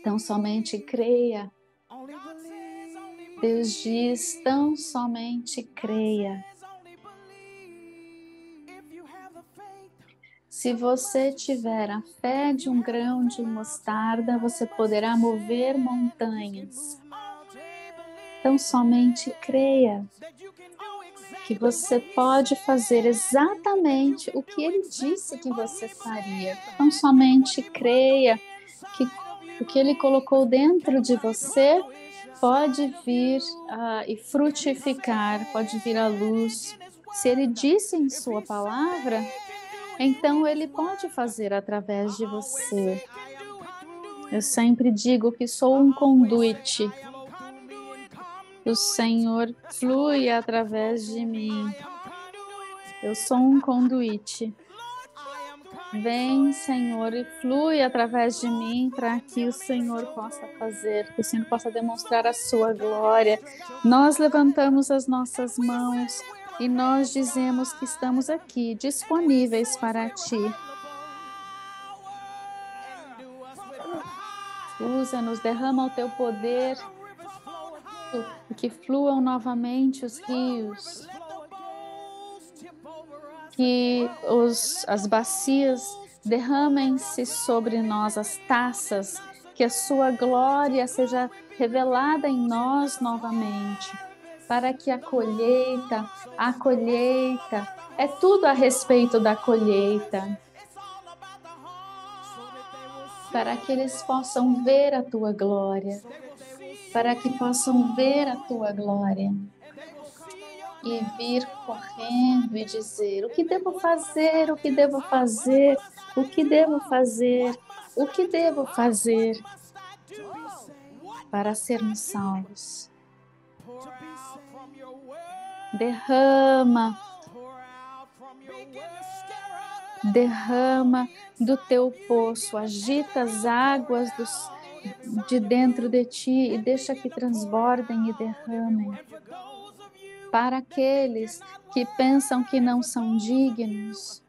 Então somente creia. Deus diz: tão somente creia. Se você tiver a fé de um grão de mostarda, você poderá mover montanhas. Então somente creia que você pode fazer exatamente o que ele disse que você faria. Então somente creia que o que Ele colocou dentro de você pode vir uh, e frutificar, pode vir à luz. Se Ele disse em Sua palavra, então Ele pode fazer através de você. Eu sempre digo que sou um conduite. O Senhor flui através de mim. Eu sou um conduite. Vem, Senhor, e flui através de mim para que o Senhor possa fazer, que o Senhor possa demonstrar a sua glória. Nós levantamos as nossas mãos e nós dizemos que estamos aqui disponíveis para ti. Usa-nos, derrama o teu poder, que fluam novamente os rios que os, as bacias derramem-se sobre nós, as taças, que a sua glória seja revelada em nós novamente, para que a colheita, a colheita, é tudo a respeito da colheita. Para que eles possam ver a tua glória, para que possam ver a tua glória e vir correndo e dizer: o que devo fazer? O que devo fazer? O que devo fazer? O que devo fazer para sermos salvos? Derrama, derrama do teu poço, agita as águas dos, de dentro de ti e deixa que transbordem e derramem para aqueles que pensam que não são dignos.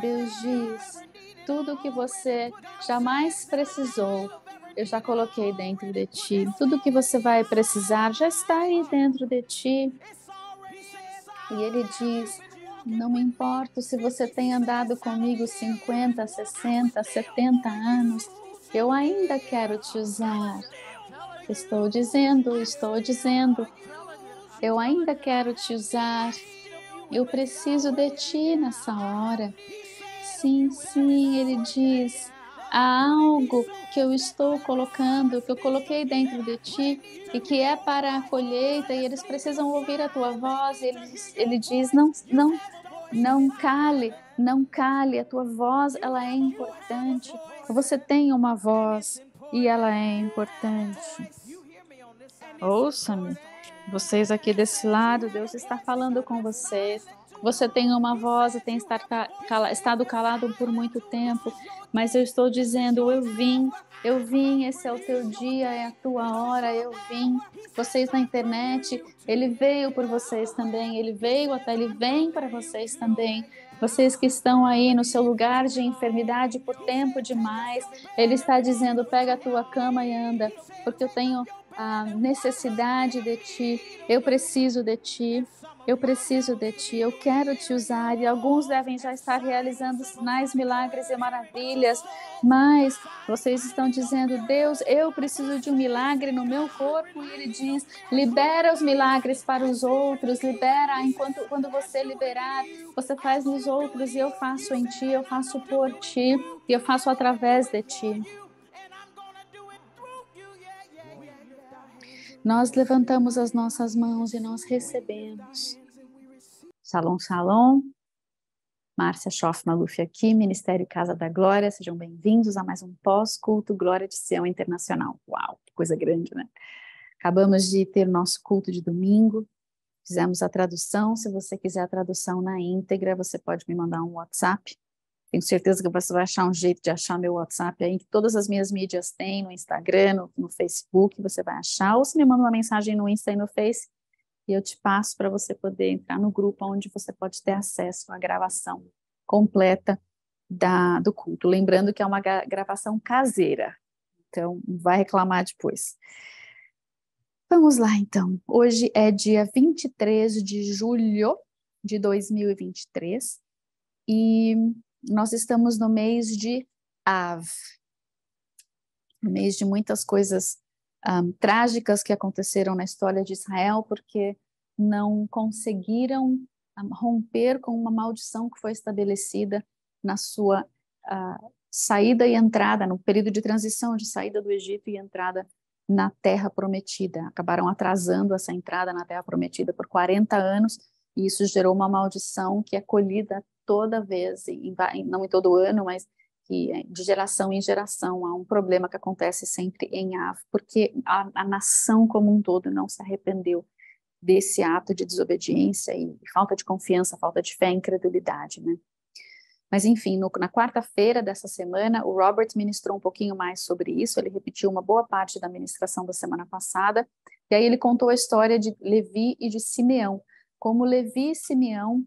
Deus diz: tudo que você jamais precisou, eu já coloquei dentro de ti. Tudo o que você vai precisar já está aí dentro de ti. E ele diz: Não me importo se você tem andado comigo 50, 60, 70 anos, eu ainda quero te usar. Estou dizendo, estou dizendo, eu ainda quero te usar. Eu preciso de ti nessa hora. Sim, sim, ele diz. Há algo que eu estou colocando, que eu coloquei dentro de ti e que é para a colheita, e eles precisam ouvir a tua voz. ele, ele diz: não, não, não cale, não cale, a tua voz ela é importante. Você tem uma voz e ela é importante. Ouça-me. Vocês aqui desse lado, Deus está falando com vocês. Você tem uma voz e tem estado calado por muito tempo, mas eu estou dizendo: eu vim, eu vim, esse é o teu dia, é a tua hora, eu vim. Vocês na internet, ele veio por vocês também, ele veio até, ele vem para vocês também. Vocês que estão aí no seu lugar de enfermidade por tempo demais, ele está dizendo: pega a tua cama e anda, porque eu tenho a necessidade de ti, eu preciso de ti, eu preciso de ti, eu quero te usar. E alguns devem já estar realizando sinais, milagres e maravilhas, mas vocês estão dizendo, Deus, eu preciso de um milagre no meu corpo. E Ele diz, libera os milagres para os outros, libera. Enquanto quando você liberar, você faz nos outros e eu faço em ti, eu faço por ti e eu faço através de ti. Nós levantamos as nossas mãos e nós recebemos. Shalom, shalom. Márcia Schoff Maluf aqui, Ministério Casa da Glória. Sejam bem-vindos a mais um pós-culto Glória de Sião Internacional. Uau, que coisa grande, né? Acabamos de ter nosso culto de domingo. Fizemos a tradução. Se você quiser a tradução na íntegra, você pode me mandar um WhatsApp tenho certeza que você vai achar um jeito de achar meu WhatsApp aí, que todas as minhas mídias têm, no Instagram, no, no Facebook, você vai achar, ou se me manda uma mensagem no Insta e no Face, e eu te passo para você poder entrar no grupo onde você pode ter acesso à gravação completa da, do culto. Lembrando que é uma gravação caseira, então vai reclamar depois. Vamos lá, então. Hoje é dia 23 de julho de 2023 e nós estamos no mês de Av, no mês de muitas coisas um, trágicas que aconteceram na história de Israel, porque não conseguiram romper com uma maldição que foi estabelecida na sua uh, saída e entrada, no período de transição de saída do Egito e entrada na Terra Prometida. Acabaram atrasando essa entrada na Terra Prometida por 40 anos e isso gerou uma maldição que é colhida toda vez, em, não em todo ano, mas que é de geração em geração há um problema que acontece sempre em Af, porque a, a, nação como um todo não se arrependeu desse ato de desobediência e falta de confiança, falta de fé, incredulidade, né? Mas enfim, no, na quarta-feira dessa semana, o Robert ministrou um pouquinho mais sobre isso. Ele repetiu uma boa parte da ministração da semana passada. E aí ele contou a história de Levi e de Simeão, como Levi e Simeão,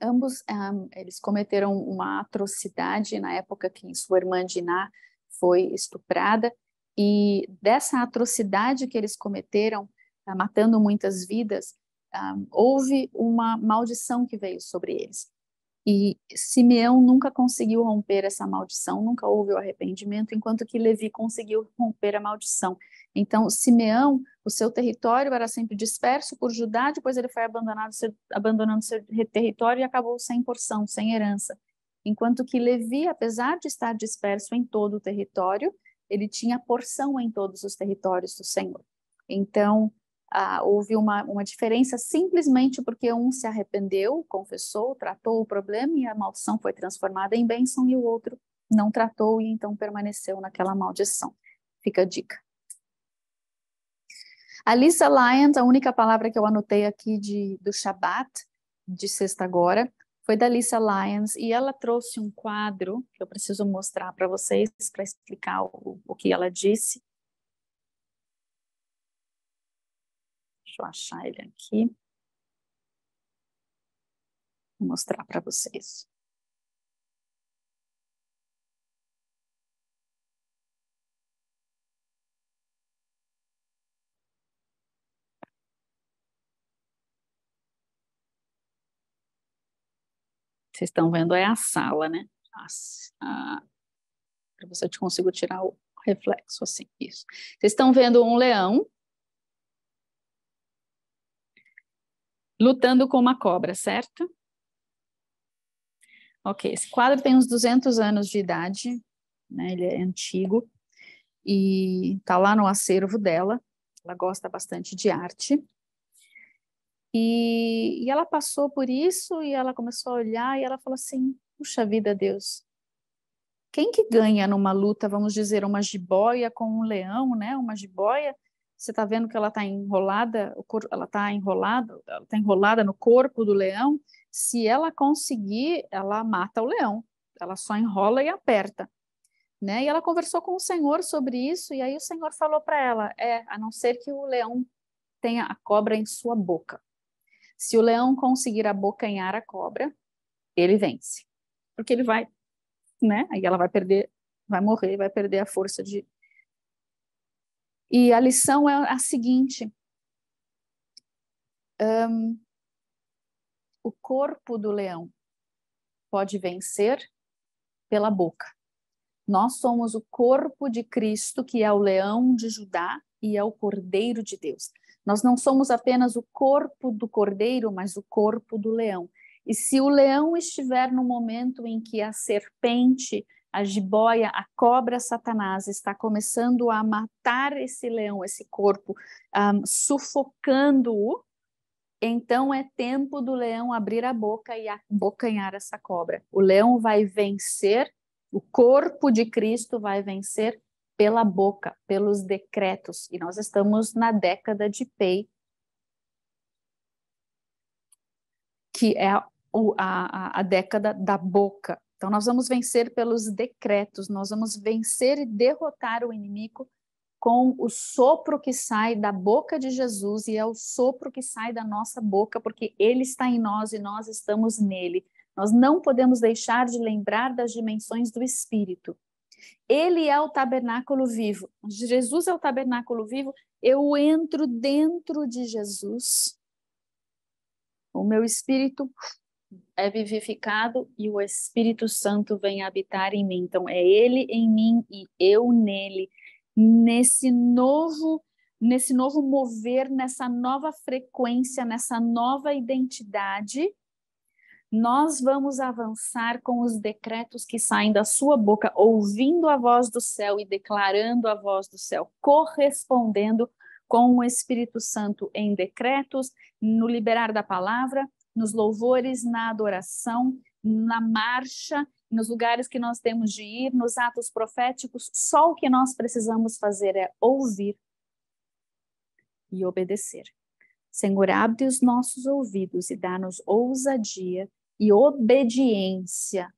ambos um, eles cometeram uma atrocidade na época que sua irmã Diná foi estuprada, e dessa atrocidade que eles cometeram, ah, matando muitas vidas, um, houve uma maldição que veio sobre eles. E Simeão nunca conseguiu romper essa maldição, nunca houve o arrependimento, enquanto que Levi conseguiu romper a maldição. Então, Simeão, o seu território era sempre disperso por Judá, depois ele foi abandonado, abandonando seu território e acabou sem porção, sem herança. Enquanto que Levi, apesar de estar disperso em todo o território, ele tinha porção em todos os territórios do Senhor. Então, ah, houve uma, uma diferença simplesmente porque um se arrependeu, confessou, tratou o problema e a maldição foi transformada em bênção e o outro não tratou e então permaneceu naquela maldição. Fica a dica. Alissa Lyons, a única palavra que eu anotei aqui de, do Shabat, de sexta agora, foi da Alissa Lyons e ela trouxe um quadro que eu preciso mostrar para vocês para explicar o, o que ela disse. Deixa eu achar ele aqui. Vou mostrar para vocês. Vocês estão vendo é a sala, né? para você eu consigo tirar o reflexo assim, isso. Vocês estão vendo um leão lutando com uma cobra, certo? Ok, esse quadro tem uns 200 anos de idade, né? ele é antigo e está lá no acervo dela. Ela gosta bastante de arte. E, e, ela passou por isso e ela começou a olhar e ela falou assim: puxa vida, Deus, quem que ganha numa luta, vamos dizer, uma jiboia com um leão, né? Uma jiboia você está vendo que ela está enrolada, o corpo, ela está enrolada, ela está enrolada no corpo do leão. Se ela conseguir, ela mata o leão. Ela só enrola e aperta, né? E ela conversou com o Senhor sobre isso e aí o Senhor falou para ela: é, a não ser que o leão tenha a cobra em sua boca. Se o leão conseguir abocanhar a cobra, ele vence, porque ele vai, né? Aí ela vai perder, vai morrer, vai perder a força de e a lição é a seguinte: um, o corpo do leão pode vencer pela boca. Nós somos o corpo de Cristo, que é o leão de Judá e é o cordeiro de Deus. Nós não somos apenas o corpo do cordeiro, mas o corpo do leão. E se o leão estiver no momento em que a serpente a jiboia, a cobra Satanás está começando a matar esse leão, esse corpo, um, sufocando-o. Então é tempo do leão abrir a boca e abocanhar essa cobra. O leão vai vencer, o corpo de Cristo vai vencer pela boca, pelos decretos. E nós estamos na década de Pei, que é a, a, a década da boca. Então, nós vamos vencer pelos decretos, nós vamos vencer e derrotar o inimigo com o sopro que sai da boca de Jesus e é o sopro que sai da nossa boca, porque ele está em nós e nós estamos nele. Nós não podemos deixar de lembrar das dimensões do espírito. Ele é o tabernáculo vivo. Jesus é o tabernáculo vivo. Eu entro dentro de Jesus. O meu espírito é vivificado e o Espírito Santo vem habitar em mim. Então, é Ele em mim e eu nele, nesse novo nesse novo mover, nessa nova frequência, nessa nova identidade, nós vamos avançar com os decretos que saem da sua boca, ouvindo a voz do céu e declarando a voz do céu, correspondendo com o Espírito Santo em decretos, no liberar da palavra, nos louvores, na adoração, na marcha, nos lugares que nós temos de ir, nos atos proféticos, só o que nós precisamos fazer é ouvir e obedecer. Senhor, abre os nossos ouvidos e dá-nos ousadia e obediência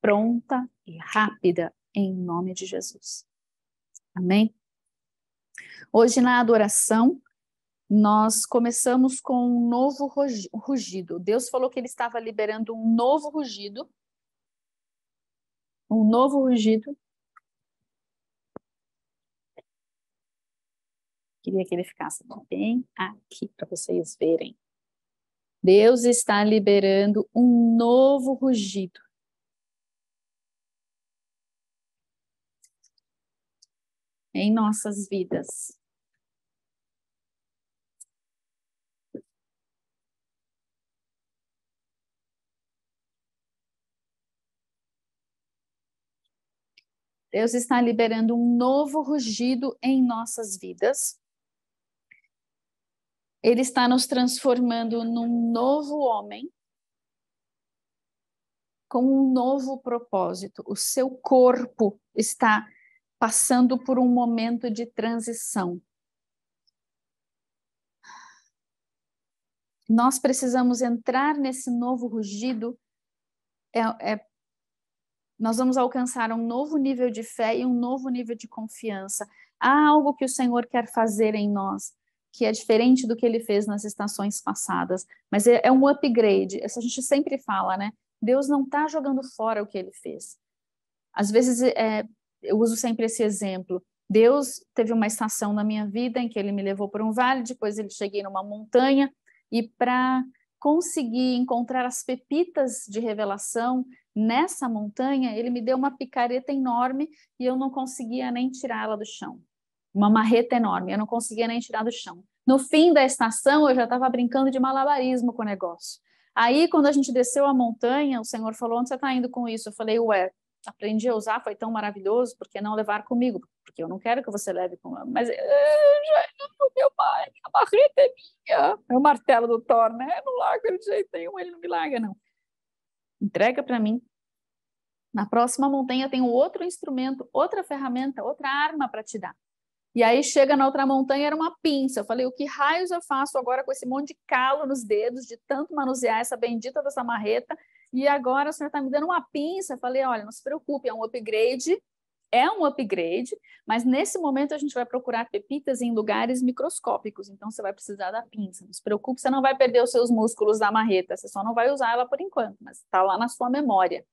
pronta e rápida em nome de Jesus. Amém? Hoje na adoração, nós começamos com um novo rugido. Deus falou que ele estava liberando um novo rugido. Um novo rugido. Queria que ele ficasse bem aqui para vocês verem. Deus está liberando um novo rugido. Em nossas vidas. Deus está liberando um novo rugido em nossas vidas. Ele está nos transformando num novo homem com um novo propósito. O seu corpo está passando por um momento de transição. Nós precisamos entrar nesse novo rugido é, é, nós vamos alcançar um novo nível de fé e um novo nível de confiança. Há algo que o Senhor quer fazer em nós, que é diferente do que ele fez nas estações passadas, mas é, é um upgrade. Isso a gente sempre fala, né? Deus não está jogando fora o que ele fez. Às vezes, é, eu uso sempre esse exemplo. Deus teve uma estação na minha vida em que ele me levou por um vale, depois ele cheguei numa montanha, e para conseguir encontrar as pepitas de revelação nessa montanha, ele me deu uma picareta enorme e eu não conseguia nem tirá-la do chão. Uma marreta enorme, eu não conseguia nem tirar do chão. No fim da estação, eu já estava brincando de malabarismo com o negócio. Aí, quando a gente desceu a montanha, o senhor falou: Onde você está indo com isso? Eu falei: Ué, aprendi a usar, foi tão maravilhoso, por que não levar comigo? Porque eu não quero que você leve com Mas, eh, meu pai, a marreta é minha, é o martelo do Thor, né? Eu não largo de jeito nenhum, ele não me larga, não. Entrega para mim. Na próxima montanha tem outro instrumento, outra ferramenta, outra arma para te dar. E aí chega na outra montanha, era uma pinça. Eu falei, o que raios eu faço agora com esse monte de calo nos dedos, de tanto manusear essa bendita dessa marreta? E agora o senhor está me dando uma pinça. Falei, olha, não se preocupe, é um upgrade, é um upgrade, mas nesse momento a gente vai procurar pepitas em lugares microscópicos, então você vai precisar da pinça. Não se preocupe, você não vai perder os seus músculos da marreta, você só não vai usar ela por enquanto, mas está lá na sua memória.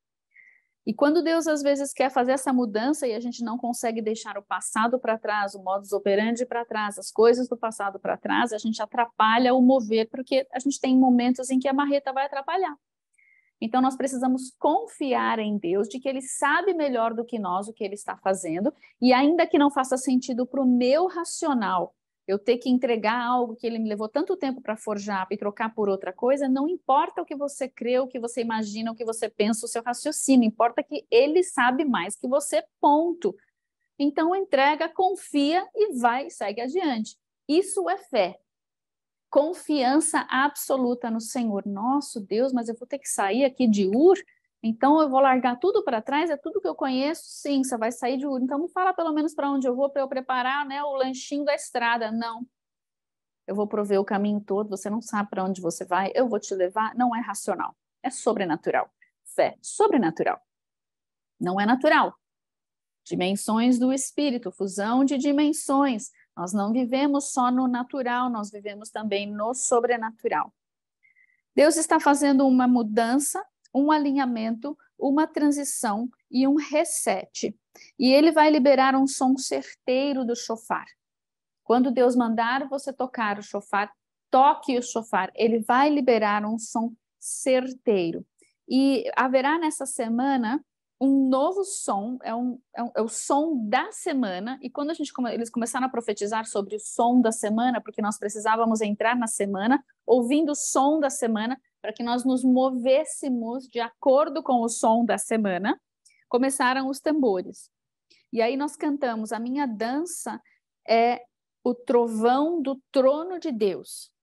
E quando Deus às vezes quer fazer essa mudança e a gente não consegue deixar o passado para trás, o modus operandi para trás, as coisas do passado para trás, a gente atrapalha o mover, porque a gente tem momentos em que a marreta vai atrapalhar. Então, nós precisamos confiar em Deus de que Ele sabe melhor do que nós o que Ele está fazendo, e ainda que não faça sentido para o meu racional, eu ter que entregar algo que ele me levou tanto tempo para forjar e trocar por outra coisa, não importa o que você crê, o que você imagina, o que você pensa, o seu raciocínio, importa que ele sabe mais que você, ponto. Então entrega, confia e vai, segue adiante. Isso é fé confiança absoluta no Senhor. Nosso Deus, mas eu vou ter que sair aqui de Ur? Então eu vou largar tudo para trás, é tudo que eu conheço? Sim, você vai sair de Ur. Então fala pelo menos para onde eu vou para eu preparar né, o lanchinho da estrada. Não. Eu vou prover o caminho todo, você não sabe para onde você vai, eu vou te levar. Não é racional, é sobrenatural. Fé, sobrenatural. Não é natural. Dimensões do espírito, fusão de dimensões. Nós não vivemos só no natural, nós vivemos também no sobrenatural. Deus está fazendo uma mudança, um alinhamento, uma transição e um reset. E ele vai liberar um som certeiro do chofar. Quando Deus mandar você tocar o chofar, toque o chofar. Ele vai liberar um som certeiro. E haverá nessa semana um novo som, é, um, é, um, é, o som da semana, e quando a gente come, eles começaram a profetizar sobre o som da semana, porque nós precisávamos entrar na semana, ouvindo o som da semana, para que nós nos movêssemos de acordo com o som da semana, começaram os tambores. E aí nós cantamos: A minha dança é o trovão do trono de Deus.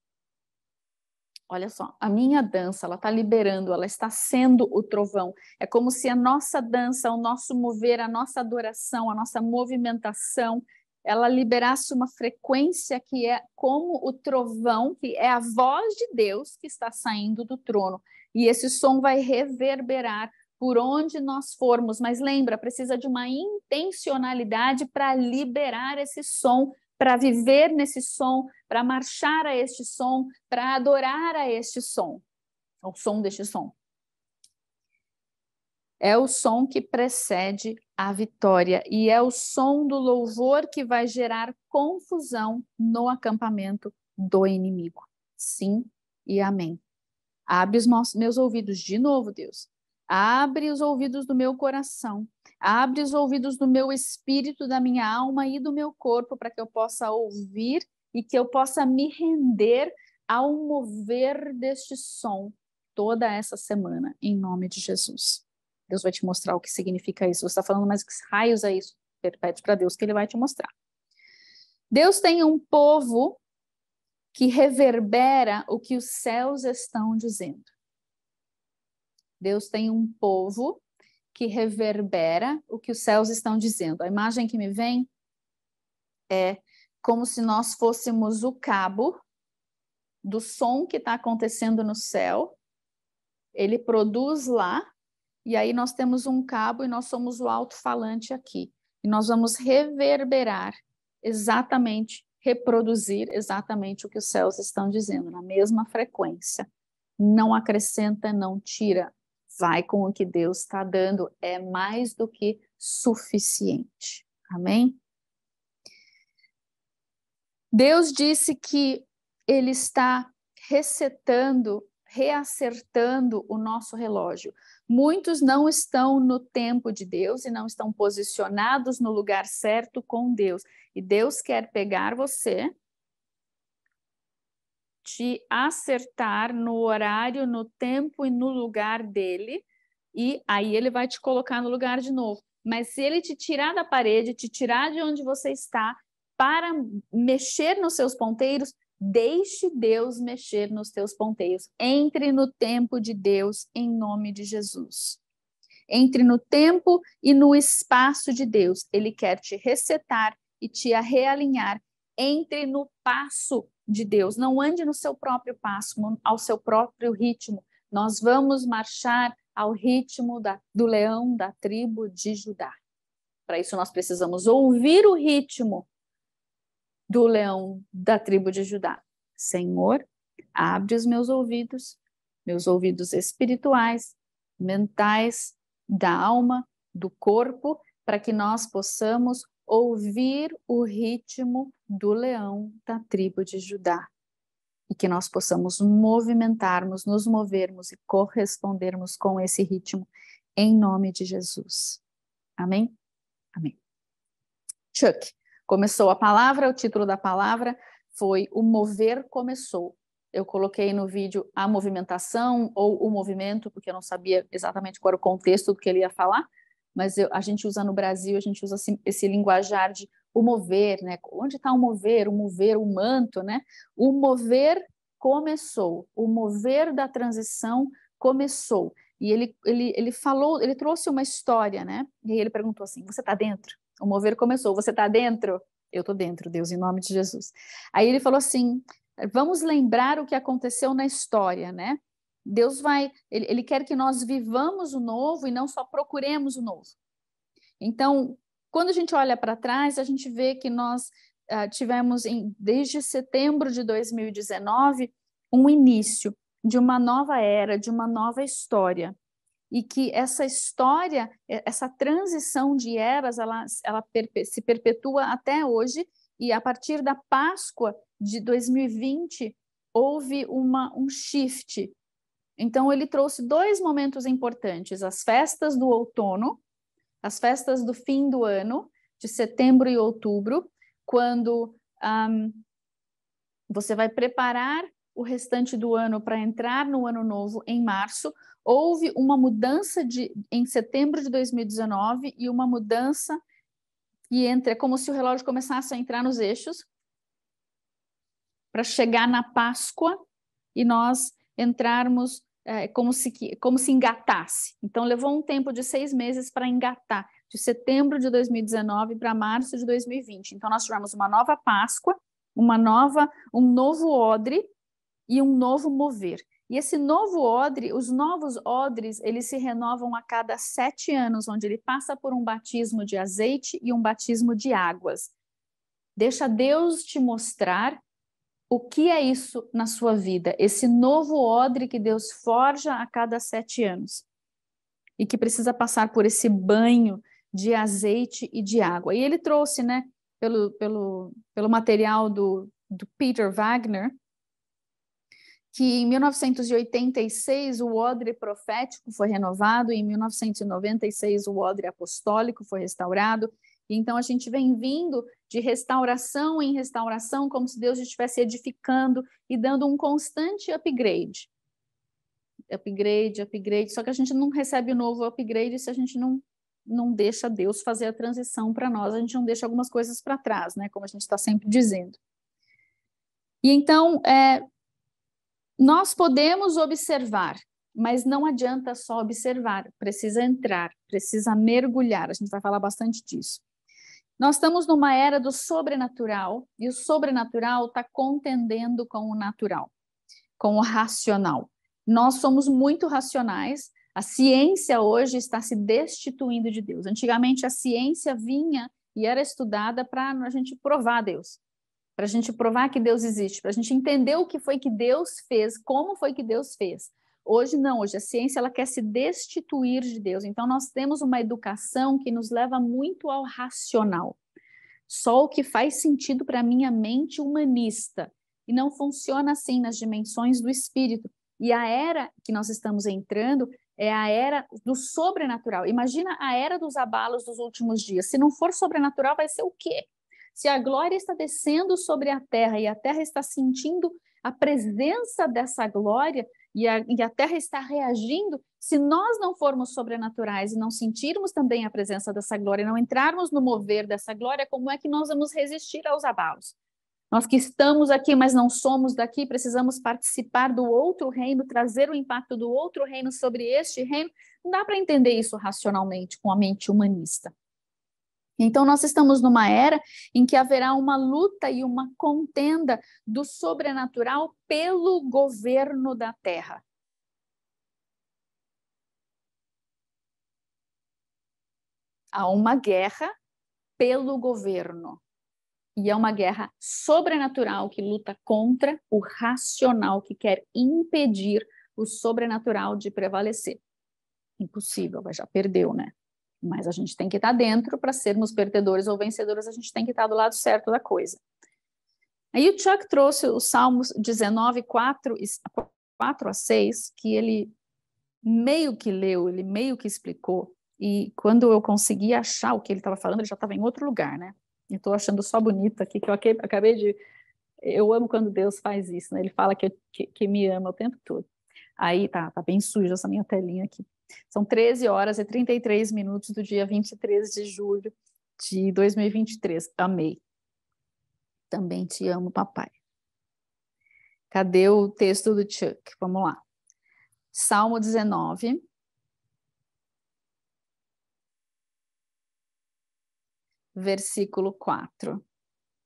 Olha só, a minha dança, ela está liberando, ela está sendo o trovão. É como se a nossa dança, o nosso mover, a nossa adoração, a nossa movimentação, ela liberasse uma frequência que é como o trovão, que é a voz de Deus que está saindo do trono. E esse som vai reverberar por onde nós formos, mas lembra, precisa de uma intencionalidade para liberar esse som para viver nesse som, para marchar a este som, para adorar a este som, ao é som deste som. É o som que precede a vitória e é o som do louvor que vai gerar confusão no acampamento do inimigo. Sim e amém. Abre os meus ouvidos de novo, Deus, Abre os ouvidos do meu coração, abre os ouvidos do meu espírito, da minha alma e do meu corpo para que eu possa ouvir e que eu possa me render ao mover deste som toda essa semana, em nome de Jesus. Deus vai te mostrar o que significa isso. Você está falando, mas que raios é isso? Pede para Deus que ele vai te mostrar. Deus tem um povo que reverbera o que os céus estão dizendo. Deus tem um povo que reverbera o que os céus estão dizendo. A imagem que me vem é como se nós fôssemos o cabo do som que está acontecendo no céu. Ele produz lá, e aí nós temos um cabo e nós somos o alto-falante aqui. E nós vamos reverberar exatamente, reproduzir exatamente o que os céus estão dizendo, na mesma frequência. Não acrescenta, não tira, vai com o que Deus está dando, é mais do que suficiente. Amém? Deus disse que Ele está resetando, reacertando o nosso relógio. Muitos não estão no tempo de Deus e não estão posicionados no lugar certo com Deus. E Deus quer pegar você te acertar no horário, no tempo e no lugar dele, e aí ele vai te colocar no lugar de novo. Mas se ele te tirar da parede, te tirar de onde você está, para mexer nos seus ponteiros, deixe Deus mexer nos teus ponteiros. Entre no tempo de Deus, em nome de Jesus. Entre no tempo e no espaço de Deus. Ele quer te resetar e te realinhar. Entre no passo de Deus, não ande no seu próprio passo, ao seu próprio ritmo. Nós vamos marchar ao ritmo da, do leão da tribo de Judá. Para isso, nós precisamos ouvir o ritmo do leão da tribo de Judá. Senhor, abre os meus ouvidos, meus ouvidos espirituais, mentais, da alma, do corpo, para que nós possamos ouvir o ritmo do leão da tribo de Judá. E que nós possamos movimentarmos, nos movermos e correspondermos com esse ritmo, em nome de Jesus. Amém? Amém. Chuck, começou a palavra, o título da palavra foi O Mover Começou. Eu coloquei no vídeo a movimentação ou o movimento, porque eu não sabia exatamente qual era o contexto do que ele ia falar, mas eu, a gente usa no Brasil, a gente usa esse, assim, esse linguajar de o mover, né? Onde está o mover? O mover, o manto, né? O mover começou, o mover da transição começou. E ele, ele, ele falou, ele trouxe uma história, né? E ele perguntou assim: Você está dentro? O mover começou, você está dentro? Eu estou dentro, Deus, em nome de Jesus. Aí ele falou assim: Vamos lembrar o que aconteceu na história, né? Deus vai, ele, ele quer que nós vivamos o novo e não só procuremos o novo. Então, quando a gente olha para trás, a gente vê que nós uh, tivemos, em, desde setembro de 2019, um início de uma nova era, de uma nova história. E que essa história, essa transição de eras, ela, ela perpe se perpetua até hoje, e a partir da Páscoa de 2020, houve uma, um shift. Então, ele trouxe dois momentos importantes: as festas do outono, as festas do fim do ano, de setembro e outubro, quando um, você vai preparar o restante do ano para entrar no ano novo em março. Houve uma mudança de, em setembro de 2019 e uma mudança que entra, é como se o relógio começasse a entrar nos eixos para chegar na Páscoa e nós entrarmos é, como, se, como se engatasse. Então, levou um tempo de seis meses para engatar, de setembro de 2019 para março de 2020. Então, nós tivemos uma nova Páscoa, uma nova, um novo odre e um novo mover. E esse novo odre, os novos odres, eles se renovam a cada sete anos, onde ele passa por um batismo de azeite e um batismo de águas. Deixa Deus te mostrar o que é isso na sua vida? Esse novo odre que Deus forja a cada sete anos e que precisa passar por esse banho de azeite e de água. E ele trouxe, né, pelo, pelo, pelo material do, do Peter Wagner, que em 1986 o odre profético foi renovado, em 1996 o odre apostólico foi restaurado, então a gente vem vindo de restauração em restauração, como se Deus estivesse edificando e dando um constante upgrade. Upgrade, upgrade, só que a gente não recebe o novo upgrade se a gente não não deixa Deus fazer a transição para nós, a gente não deixa algumas coisas para trás, né? Como a gente está sempre dizendo. E então, é, nós podemos observar, mas não adianta só observar, precisa entrar, precisa mergulhar. A gente vai falar bastante disso. Nós estamos numa era do sobrenatural e o sobrenatural está contendendo com o natural, com o racional. Nós somos muito racionais. A ciência hoje está se destituindo de Deus. Antigamente a ciência vinha e era estudada para a gente provar Deus, para a gente provar que Deus existe, para a gente entender o que foi que Deus fez, como foi que Deus fez. Hoje não, hoje a ciência ela quer se destituir de Deus. Então nós temos uma educação que nos leva muito ao racional. Só o que faz sentido para minha mente humanista. E não funciona assim nas dimensões do espírito. E a era que nós estamos entrando é a era do sobrenatural. Imagina a era dos abalos dos últimos dias. Se não for sobrenatural, vai ser o quê? Se a glória está descendo sobre a terra e a terra está sentindo a presença dessa glória e a, e a terra está reagindo. Se nós não formos sobrenaturais e não sentirmos também a presença dessa glória, não entrarmos no mover dessa glória, como é que nós vamos resistir aos abalos? Nós que estamos aqui, mas não somos daqui, precisamos participar do outro reino, trazer o impacto do outro reino sobre este reino. Não dá para entender isso racionalmente com a mente humanista. Então, nós estamos numa era em que haverá uma luta e uma contenda do sobrenatural pelo governo da terra. Há uma guerra pelo governo. E é uma guerra sobrenatural que luta contra o racional que quer impedir o sobrenatural de prevalecer. Impossível, mas já perdeu, né? mas a gente tem que estar dentro para sermos perdedores ou vencedores, a gente tem que estar do lado certo da coisa. Aí o Chuck trouxe os Salmos 19, 4, 4 a 6, que ele meio que leu, ele meio que explicou, e quando eu consegui achar o que ele estava falando, ele já estava em outro lugar, né? Eu estou achando só bonito aqui, que eu acabei de. Eu amo quando Deus faz isso, né? Ele fala que, que, que me ama o tempo todo. Aí tá, tá bem suja essa minha telinha aqui. São 13 horas e 33 minutos do dia 23 de julho de 2023. Amei. Também te amo, papai. Cadê o texto do Chuck? Vamos lá. Salmo 19. Versículo 4.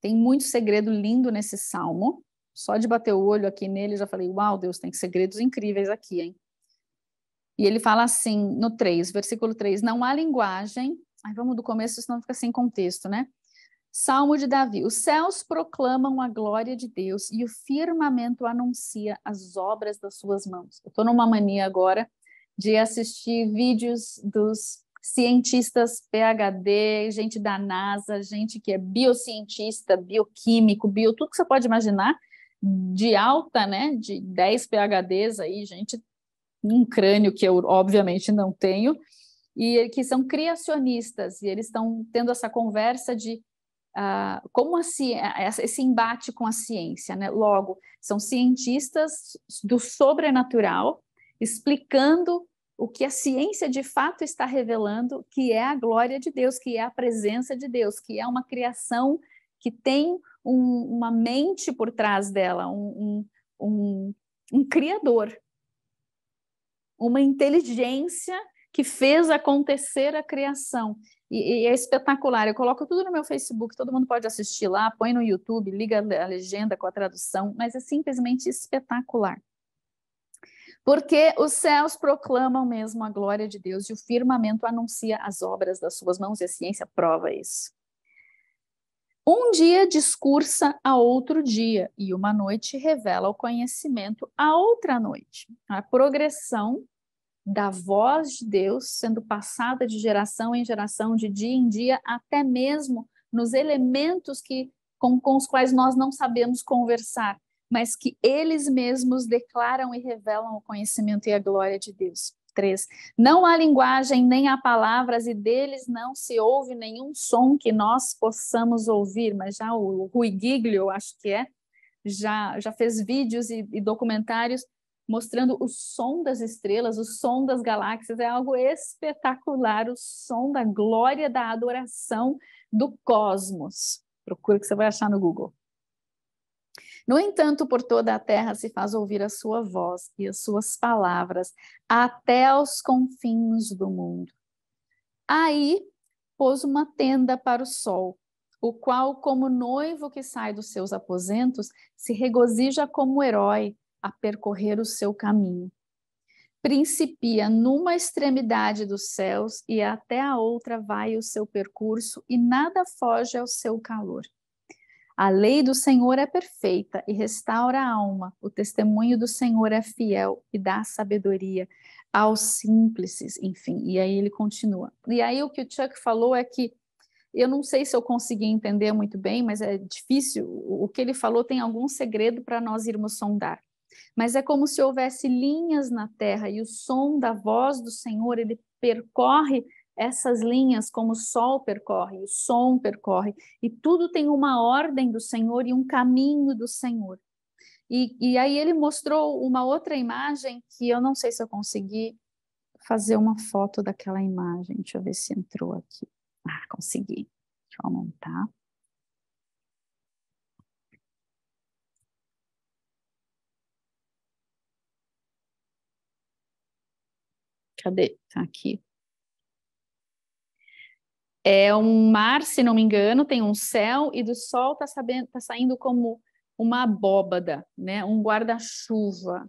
Tem muito segredo lindo nesse salmo. Só de bater o olho aqui nele, já falei: Uau, Deus, tem segredos incríveis aqui, hein? E ele fala assim, no 3, versículo 3, não há linguagem. Aí vamos do começo, senão fica sem contexto, né? Salmo de Davi: Os céus proclamam a glória de Deus e o firmamento anuncia as obras das suas mãos. Eu estou numa mania agora de assistir vídeos dos cientistas PhD, gente da NASA, gente que é biocientista, bioquímico, bio, tudo que você pode imaginar, de alta, né, de 10 PhDs aí, gente um crânio que eu obviamente não tenho, e que são criacionistas, e eles estão tendo essa conversa de uh, como esse embate com a ciência. Né? Logo, são cientistas do sobrenatural explicando o que a ciência de fato está revelando, que é a glória de Deus, que é a presença de Deus, que é uma criação que tem um, uma mente por trás dela, um, um, um criador uma inteligência que fez acontecer a criação. E, e, é espetacular. Eu coloco tudo no meu Facebook, todo mundo pode assistir lá, põe no YouTube, liga a legenda com a tradução, mas é simplesmente espetacular. Porque os céus proclamam mesmo a glória de Deus e o firmamento anuncia as obras das suas mãos, e a ciência prova isso. Um dia discursa a outro dia, e uma noite revela o conhecimento a outra noite. A progressão da voz de Deus sendo passada de geração em geração, de dia em dia, até mesmo nos elementos que com, com os quais nós não sabemos conversar, mas que eles mesmos declaram e revelam o conhecimento e a glória de Deus. 23. Não há linguagem nem há palavras, e deles não se ouve nenhum som que nós possamos ouvir. Mas já o Rui Giglio, acho que é, já, já fez vídeos e, e documentários mostrando o som das estrelas, o som das galáxias, é algo espetacular, o som da glória da adoração do cosmos. Procura que você vai achar no Google. No entanto, por toda a terra se faz ouvir a sua voz e as suas palavras até aos confins do mundo. Aí pôs uma tenda para o sol, o qual, como noivo que sai dos seus aposentos, se regozija como herói a percorrer o seu caminho. Principia numa extremidade dos céus e até a outra vai o seu percurso, e nada foge ao seu calor. A lei do Senhor é perfeita e restaura a alma. O testemunho do Senhor é fiel e dá sabedoria aos simples, enfim. E aí ele continua. E aí o que o Chuck falou é que eu não sei se eu consegui entender muito bem, mas é difícil. O que ele falou tem algum segredo para nós irmos sondar. Mas é como se houvesse linhas na terra e o som da voz do Senhor ele percorre essas linhas, como o sol percorre, o som percorre, e tudo tem uma ordem do Senhor e um caminho do Senhor. E, e aí ele mostrou uma outra imagem que eu não sei se eu consegui fazer uma foto daquela imagem. Deixa eu ver se entrou aqui. Ah, consegui. Deixa eu aumentar. Cadê? Tá aqui. É um mar, se não me engano, tem um céu e do sol está tá saindo como uma abóbada, né? um guarda-chuva.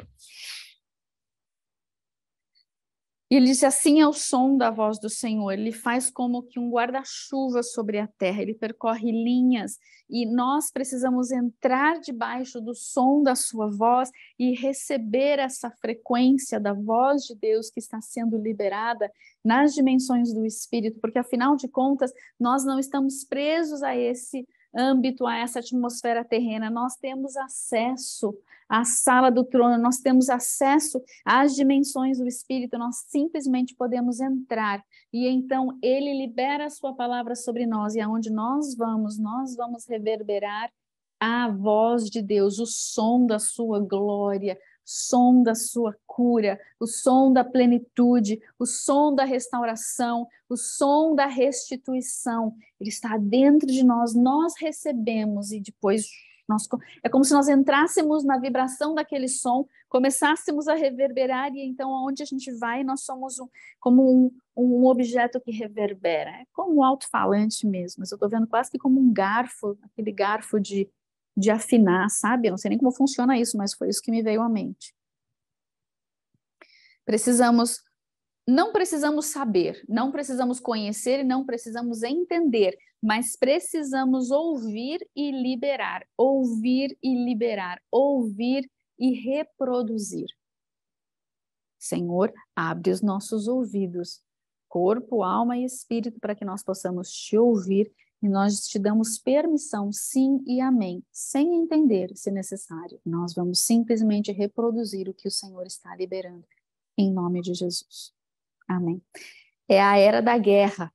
E ele disse: Assim é o som da voz do Senhor, ele faz como que um guarda-chuva sobre a terra, ele percorre linhas, e nós precisamos entrar debaixo do som da sua voz e receber essa frequência da voz de Deus que está sendo liberada nas dimensões do espírito, porque afinal de contas, nós não estamos presos a esse âmbito, a essa atmosfera terrena, nós temos acesso à sala do trono, nós temos acesso às dimensões do Espírito, nós simplesmente podemos entrar e então ele libera a sua palavra sobre nós e aonde nós vamos, nós vamos reverberar a voz de Deus, o som da sua glória, som da sua cura, o som da plenitude, o som da restauração, o som da restituição. Ele está dentro de nós, nós recebemos e depois nós, é como se nós entrássemos na vibração daquele som, começássemos a reverberar, e então aonde a gente vai, nós somos um, como um, um objeto que reverbera. É como um alto-falante mesmo, mas eu estou vendo quase que como um garfo, aquele garfo de, de afinar, sabe? Eu não sei nem como funciona isso, mas foi isso que me veio à mente. Precisamos não precisamos saber, não precisamos conhecer e não precisamos entender, mas precisamos ouvir e liberar, ouvir e liberar, ouvir e reproduzir. Senhor, abre os nossos ouvidos, corpo, alma e espírito, para que nós possamos te ouvir e nós te damos permissão, sim e amém, sem entender, se necessário. Nós vamos simplesmente reproduzir o que o Senhor está liberando, em nome de Jesus. Amém. É a era da guerra.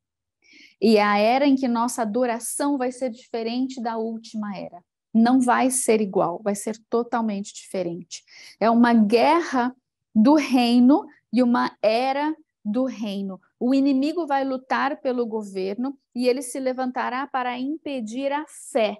E é a era em que nossa adoração vai ser diferente da última era. Não vai ser igual, vai ser totalmente diferente. É uma guerra do reino e uma era do reino. O inimigo vai lutar pelo governo e ele se levantará para impedir a fé.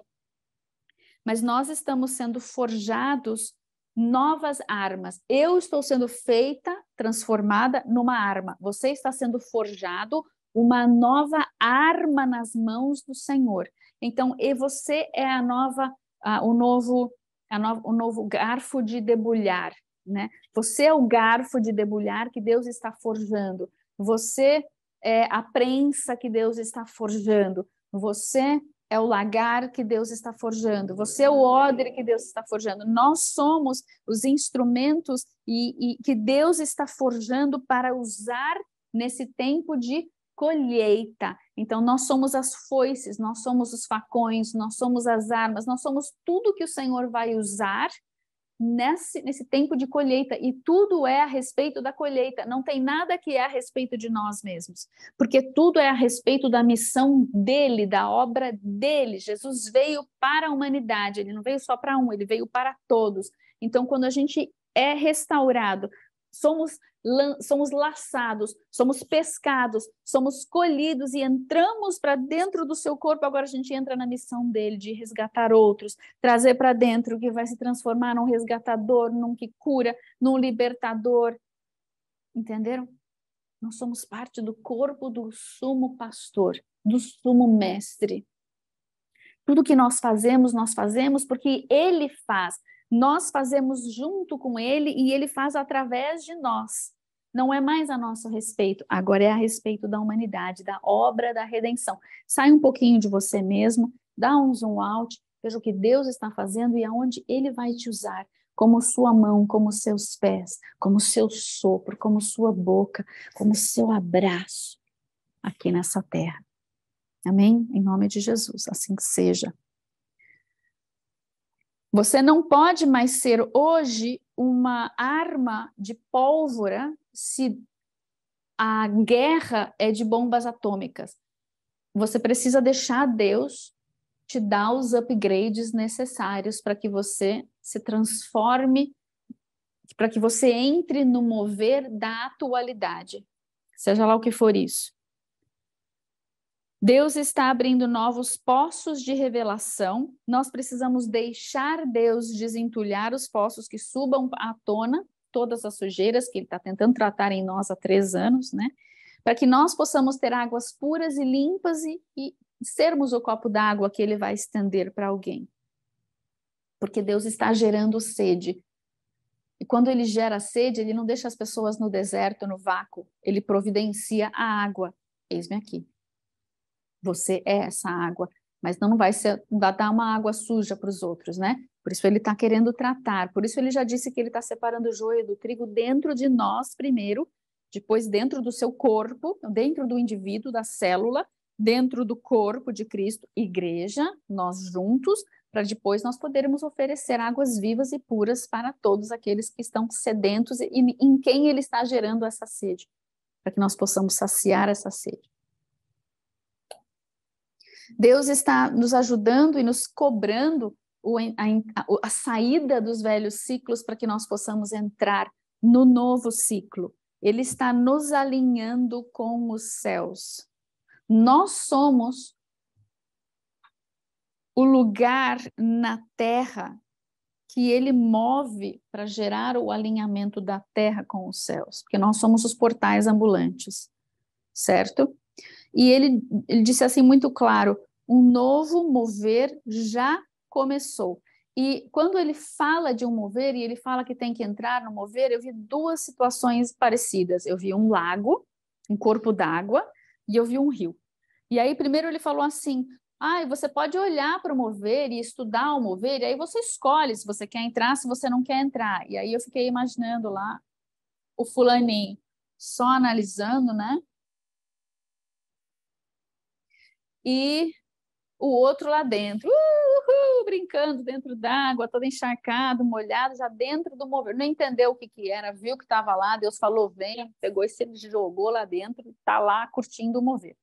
Mas nós estamos sendo forjados novas armas. Eu estou sendo feita, transformada numa arma. Você está sendo forjado uma nova arma nas mãos do Senhor. Então, e você é a nova, a, o novo, a no, o novo garfo de debulhar, né? Você é o garfo de debulhar que Deus está forjando. Você é a prensa que Deus está forjando. Você é o lagar que Deus está forjando, você é o odre que Deus está forjando. Nós somos os instrumentos e, e que Deus está forjando para usar nesse tempo de colheita. Então, nós somos as foices, nós somos os facões, nós somos as armas, nós somos tudo que o Senhor vai usar nesse, nesse tempo de colheita, e tudo é a respeito da colheita, não tem nada que é a respeito de nós mesmos, porque tudo é a respeito da missão dele, da obra dele. Jesus veio para a humanidade, ele não veio só para um, ele veio para todos. Então, quando a gente é restaurado, somos somos laçados, somos pescados, somos colhidos e entramos para dentro do seu corpo. Agora a gente entra na missão dele de resgatar outros, trazer para dentro que vai se transformar num resgatador, num que cura, num libertador. Entenderam? Nós somos parte do corpo do sumo pastor, do sumo mestre. Tudo que nós fazemos, nós fazemos porque ele faz. Nós fazemos junto com ele e ele faz através de nós. Não é mais a nosso respeito, agora é a respeito da humanidade, da obra da redenção. Sai um pouquinho de você mesmo, dá um zoom out, veja o que Deus está fazendo e aonde ele vai te usar como sua mão, como seus pés, como seu sopro, como sua boca, como seu abraço aqui nessa terra. Amém? Em nome de Jesus, assim que seja. Você não pode mais ser hoje uma arma de pólvora se a guerra é de bombas atômicas. Você precisa deixar Deus te dar os upgrades necessários para que você se transforme, para que você entre no mover da atualidade, seja lá o que for isso. Deus está abrindo novos poços de revelação. Nós precisamos deixar Deus desentulhar os poços que subam à tona todas as sujeiras que Ele está tentando tratar em nós há três anos, né? Para que nós possamos ter águas puras e limpas e, e sermos o copo d'água que Ele vai estender para alguém. Porque Deus está gerando sede. E quando Ele gera sede, Ele não deixa as pessoas no deserto, no vácuo. Ele providencia a água. Eis-me aqui. Você é essa água, mas não vai ser, vai dar uma água suja para os outros, né? Por isso ele está querendo tratar. Por isso ele já disse que ele está separando o joio do trigo dentro de nós primeiro, depois dentro do seu corpo, dentro do indivíduo, da célula, dentro do corpo de Cristo, igreja, nós juntos, para depois nós podermos oferecer águas vivas e puras para todos aqueles que estão sedentos e em quem ele está gerando essa sede, para que nós possamos saciar essa sede. Deus está nos ajudando e nos cobrando o, a, a saída dos velhos ciclos para que nós possamos entrar no novo ciclo. Ele está nos alinhando com os céus. Nós somos o lugar na terra que ele move para gerar o alinhamento da terra com os céus, porque nós somos os portais ambulantes, certo? E ele, ele disse assim muito claro: um novo mover já começou. E quando ele fala de um mover e ele fala que tem que entrar no mover, eu vi duas situações parecidas. Eu vi um lago, um corpo d'água, e eu vi um rio. E aí, primeiro, ele falou assim: ah, você pode olhar para o mover e estudar o mover, e aí você escolhe se você quer entrar, se você não quer entrar. E aí eu fiquei imaginando lá o fulaninho só analisando, né? e o outro lá dentro, uhul, brincando dentro d'água, todo encharcado, molhado, já dentro do mover. Não entendeu o que, que era, viu que estava lá, Deus falou, vem, pegou e se jogou lá dentro, está lá curtindo o mover.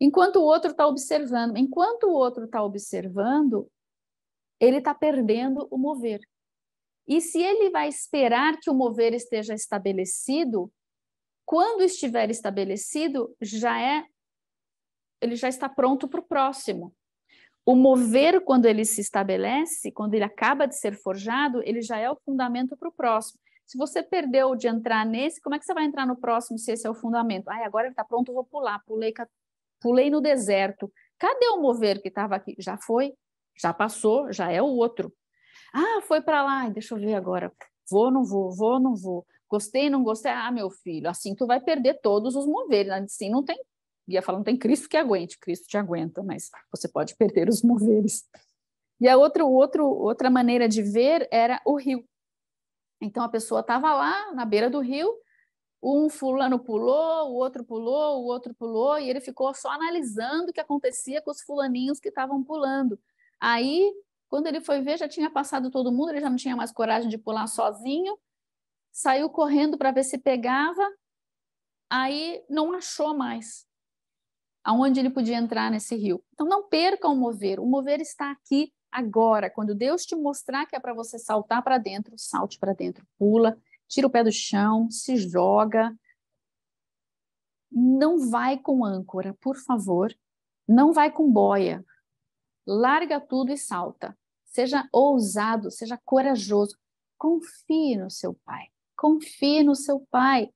Enquanto o outro está observando, enquanto o outro está observando, ele está perdendo o mover. E se ele vai esperar que o mover esteja estabelecido, quando estiver estabelecido, já é ele já está pronto para o próximo. O mover, quando ele se estabelece, quando ele acaba de ser forjado, ele já é o fundamento para o próximo. Se você perdeu de entrar nesse, como é que você vai entrar no próximo se esse é o fundamento? Ah, agora ele está pronto, vou pular. Pulei, pulei no deserto. Cadê o mover que estava aqui? Já foi, já passou, já é o outro. Ah, foi para lá, deixa eu ver agora. Vou, não vou, vou, não vou. Gostei, não gostei. Ah, meu filho, assim tu vai perder todos os moveres. Assim não tem guia falando tem Cristo que aguente, Cristo te aguenta, mas você pode perder os moveres. E a outra, outra outra maneira de ver era o rio. Então a pessoa estava lá na beira do rio, um fulano pulou, o outro pulou, o outro pulou, e ele ficou só analisando o que acontecia com os fulaninhos que estavam pulando. Aí, quando ele foi ver, já tinha passado todo mundo, ele já não tinha mais coragem de pular sozinho, saiu correndo para ver se pegava, aí não achou mais aonde ele podia entrar nesse rio. Então não perca o mover, o mover está aqui agora. Quando Deus te mostrar que é para você saltar para dentro, salte para dentro, pula, tira o pé do chão, se joga. Não vai com âncora, por favor. Não vai com boia. Larga tudo e salta. Seja ousado, seja corajoso. Confie no seu pai. Confie no seu pai.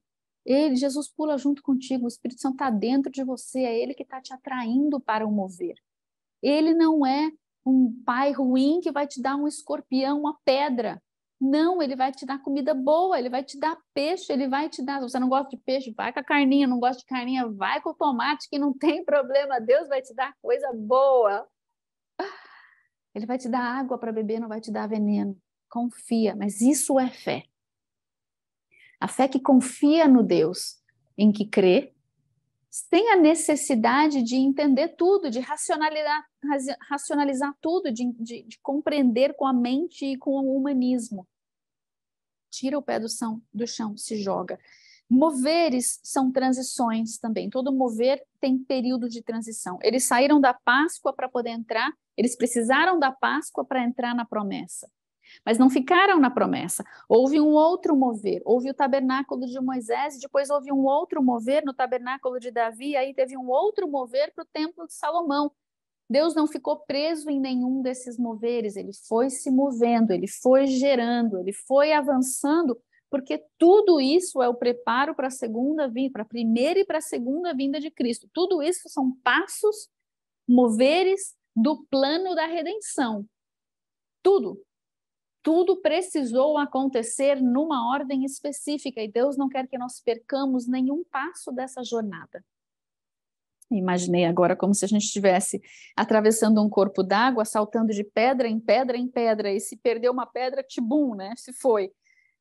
Ele, Jesus pula junto contigo, o Espírito Santo está dentro de você, é ele que está te atraindo para o mover. Ele não é um pai ruim que vai te dar um escorpião, uma pedra. Não, ele vai te dar comida boa, ele vai te dar peixe, ele vai te dar. Você não gosta de peixe? Vai com a carninha. Não gosta de carninha? Vai com o tomate, que não tem problema. Deus vai te dar coisa boa. Ele vai te dar água para beber, não vai te dar veneno. Confia, mas isso é fé. A fé que confia no Deus em que crê, tem a necessidade de entender tudo, de racionalizar, racionalizar tudo, de, de, de compreender com a mente e com o humanismo. Tira o pé do, são, do chão, se joga. Moveres são transições também. Todo mover tem período de transição. Eles saíram da Páscoa para poder entrar, eles precisaram da Páscoa para entrar na promessa mas não ficaram na promessa. Houve um outro mover, houve o tabernáculo de Moisés, depois houve um outro mover no tabernáculo de Davi, aí teve um outro mover para o templo de Salomão. Deus não ficou preso em nenhum desses moveres, ele foi se movendo, ele foi gerando, ele foi avançando, porque tudo isso é o preparo para a segunda vinda, para a primeira e para a segunda vinda de Cristo. Tudo isso são passos, moveres do plano da redenção. Tudo, tudo precisou acontecer numa ordem específica e Deus não quer que nós percamos nenhum passo dessa jornada. Imaginei agora como se a gente estivesse atravessando um corpo d'água, saltando de pedra em pedra em pedra, e se perdeu uma pedra, tibum, né? Se foi.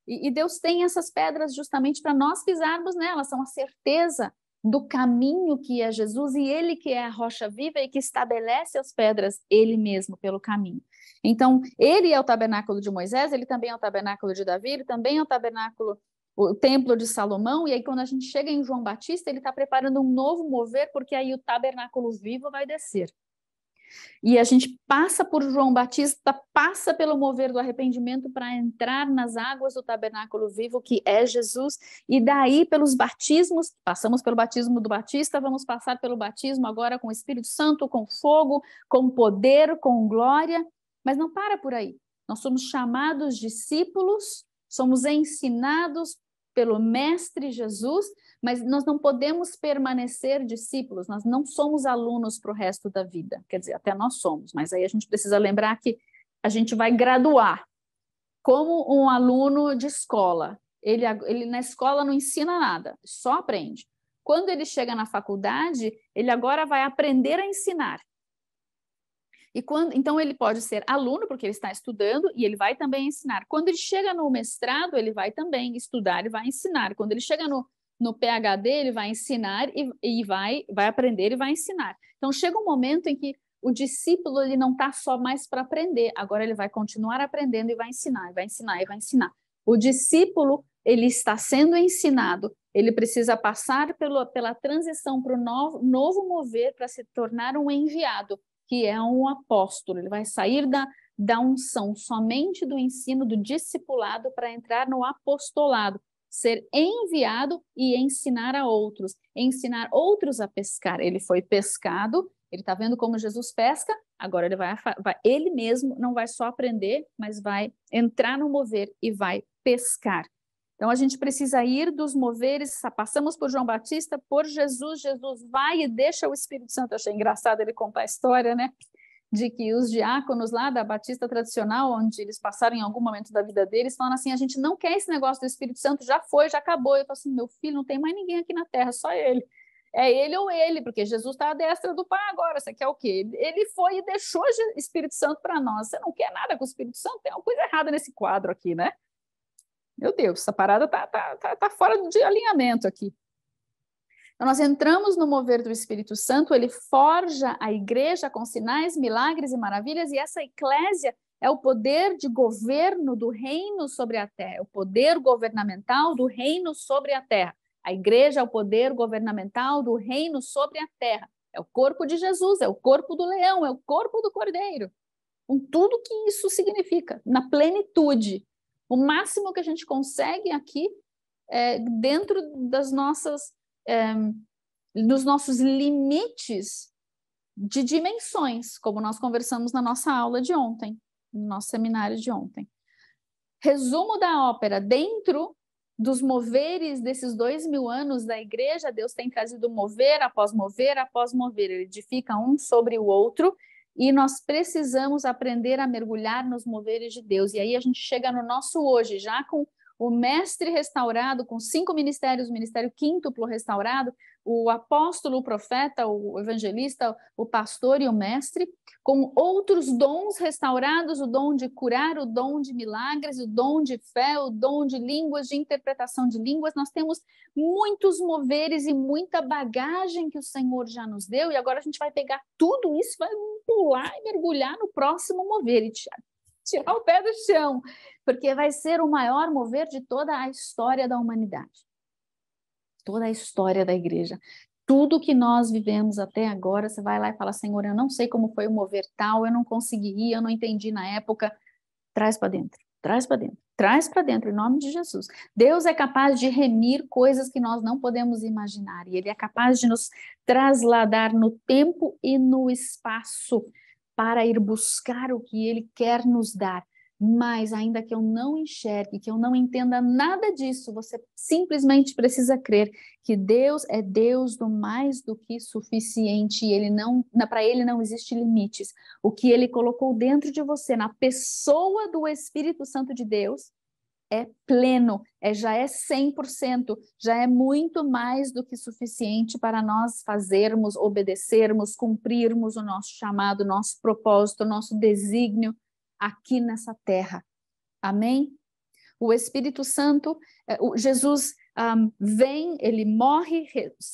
E, e Deus tem essas pedras justamente para nós pisarmos nelas, são a certeza do caminho que é Jesus e ele que é a rocha viva e que estabelece as pedras ele mesmo pelo caminho. Então, ele é o tabernáculo de Moisés, ele também é o tabernáculo de Davi, ele também é o tabernáculo o templo de Salomão, e aí quando a gente chega em João Batista, ele está preparando um novo mover, porque aí o tabernáculo vivo vai descer. E a gente passa por João Batista, passa pelo mover do arrependimento para entrar nas águas do tabernáculo vivo, que é Jesus, e daí pelos batismos, passamos pelo batismo do Batista, vamos passar pelo batismo agora com o Espírito Santo, com fogo, com poder, com glória, mas não para por aí. Nós somos chamados discípulos, somos ensinados pelo Mestre Jesus, mas nós não podemos permanecer discípulos, nós não somos alunos para o resto da vida. Quer dizer, até nós somos, mas aí a gente precisa lembrar que a gente vai graduar. Como um aluno de escola, ele, ele na escola não ensina nada, só aprende. Quando ele chega na faculdade, ele agora vai aprender a ensinar. E quando, então ele pode ser aluno porque ele está estudando e ele vai também ensinar. Quando ele chega no mestrado, ele vai também estudar e vai ensinar. Quando ele chega no, no PhD, ele vai ensinar e, e vai, vai aprender e vai ensinar. Então chega um momento em que o discípulo ele não está só mais para aprender, agora ele vai continuar aprendendo e vai ensinar, e vai ensinar e vai ensinar. O discípulo ele está sendo ensinado, ele precisa passar pelo, pela transição para o novo, novo mover para se tornar um enviado que é um apóstolo, ele vai sair da, da unção somente do ensino do discipulado para entrar no apostolado, ser enviado e ensinar a outros, ensinar outros a pescar. Ele foi pescado, ele está vendo como Jesus pesca, agora ele vai, vai, ele mesmo não vai só aprender, mas vai entrar no mover e vai pescar. Então a gente precisa ir dos moveres, passamos por João Batista, por Jesus, Jesus vai e deixa o Espírito Santo. Eu achei engraçado ele contar a história, né? De que os diáconos lá da Batista tradicional, onde eles passaram em algum momento da vida deles, falam assim: a gente não quer esse negócio do Espírito Santo, já foi, já acabou. Eu falo assim: meu filho, não tem mais ninguém aqui na terra, só ele. É ele ou ele, porque Jesus está à destra do Pai agora. Você quer o quê? Ele foi e deixou o Espírito Santo para nós. Você não quer nada com o Espírito Santo? Tem alguma coisa errada nesse quadro aqui, né? Meu Deus, essa parada tá, tá, tá, tá fora de alinhamento aqui. Então, nós entramos no mover do Espírito Santo, ele forja a igreja com sinais, milagres e maravilhas, e essa eclésia é o poder de governo do reino sobre a terra, é o poder governamental do reino sobre a terra. A igreja é o poder governamental do reino sobre a terra. É o corpo de Jesus, é o corpo do leão, é o corpo do cordeiro. Com tudo que isso significa, na plenitude o máximo que a gente consegue aqui é, dentro das nossas é, nos nossos limites de dimensões, como nós conversamos na nossa aula de ontem, no nosso seminário de ontem. Resumo da ópera: dentro dos moveres desses dois mil anos da igreja, Deus tem trazido mover após mover após mover. Ele edifica um sobre o outro e nós precisamos aprender a mergulhar nos moveres de Deus. E aí a gente chega no nosso hoje, já com o mestre restaurado, com cinco ministérios, o ministério quíntuplo restaurado, o apóstolo, o profeta, o evangelista, o pastor e o mestre, com outros dons restaurados: o dom de curar, o dom de milagres, o dom de fé, o dom de línguas, de interpretação de línguas. Nós temos muitos moveres e muita bagagem que o Senhor já nos deu, e agora a gente vai pegar tudo isso, vai pular e mergulhar no próximo mover. E tirar o pé do chão, porque vai ser o maior mover de toda a história da humanidade. Toda a história da igreja. Tudo que nós vivemos até agora, você vai lá e fala: Senhor, eu não sei como foi o mover tal, eu não consegui, eu não entendi na época. Traz para dentro, traz para dentro, traz para dentro, em nome de Jesus. Deus é capaz de remir coisas que nós não podemos imaginar, e Ele é capaz de nos trasladar no tempo e no espaço para ir buscar o que Ele quer nos dar. Mas, ainda que eu não enxergue, que eu não entenda nada disso, você simplesmente precisa crer que Deus é Deus do mais do que suficiente. ele não, para Ele não existe limites. O que Ele colocou dentro de você, na pessoa do Espírito Santo de Deus, é pleno, é, já é 100%, já é muito mais do que suficiente para nós fazermos, obedecermos, cumprirmos o nosso chamado, nosso propósito, nosso desígnio aqui nessa terra. Amém? O Espírito Santo, é, Jesus um, vem, ele morre,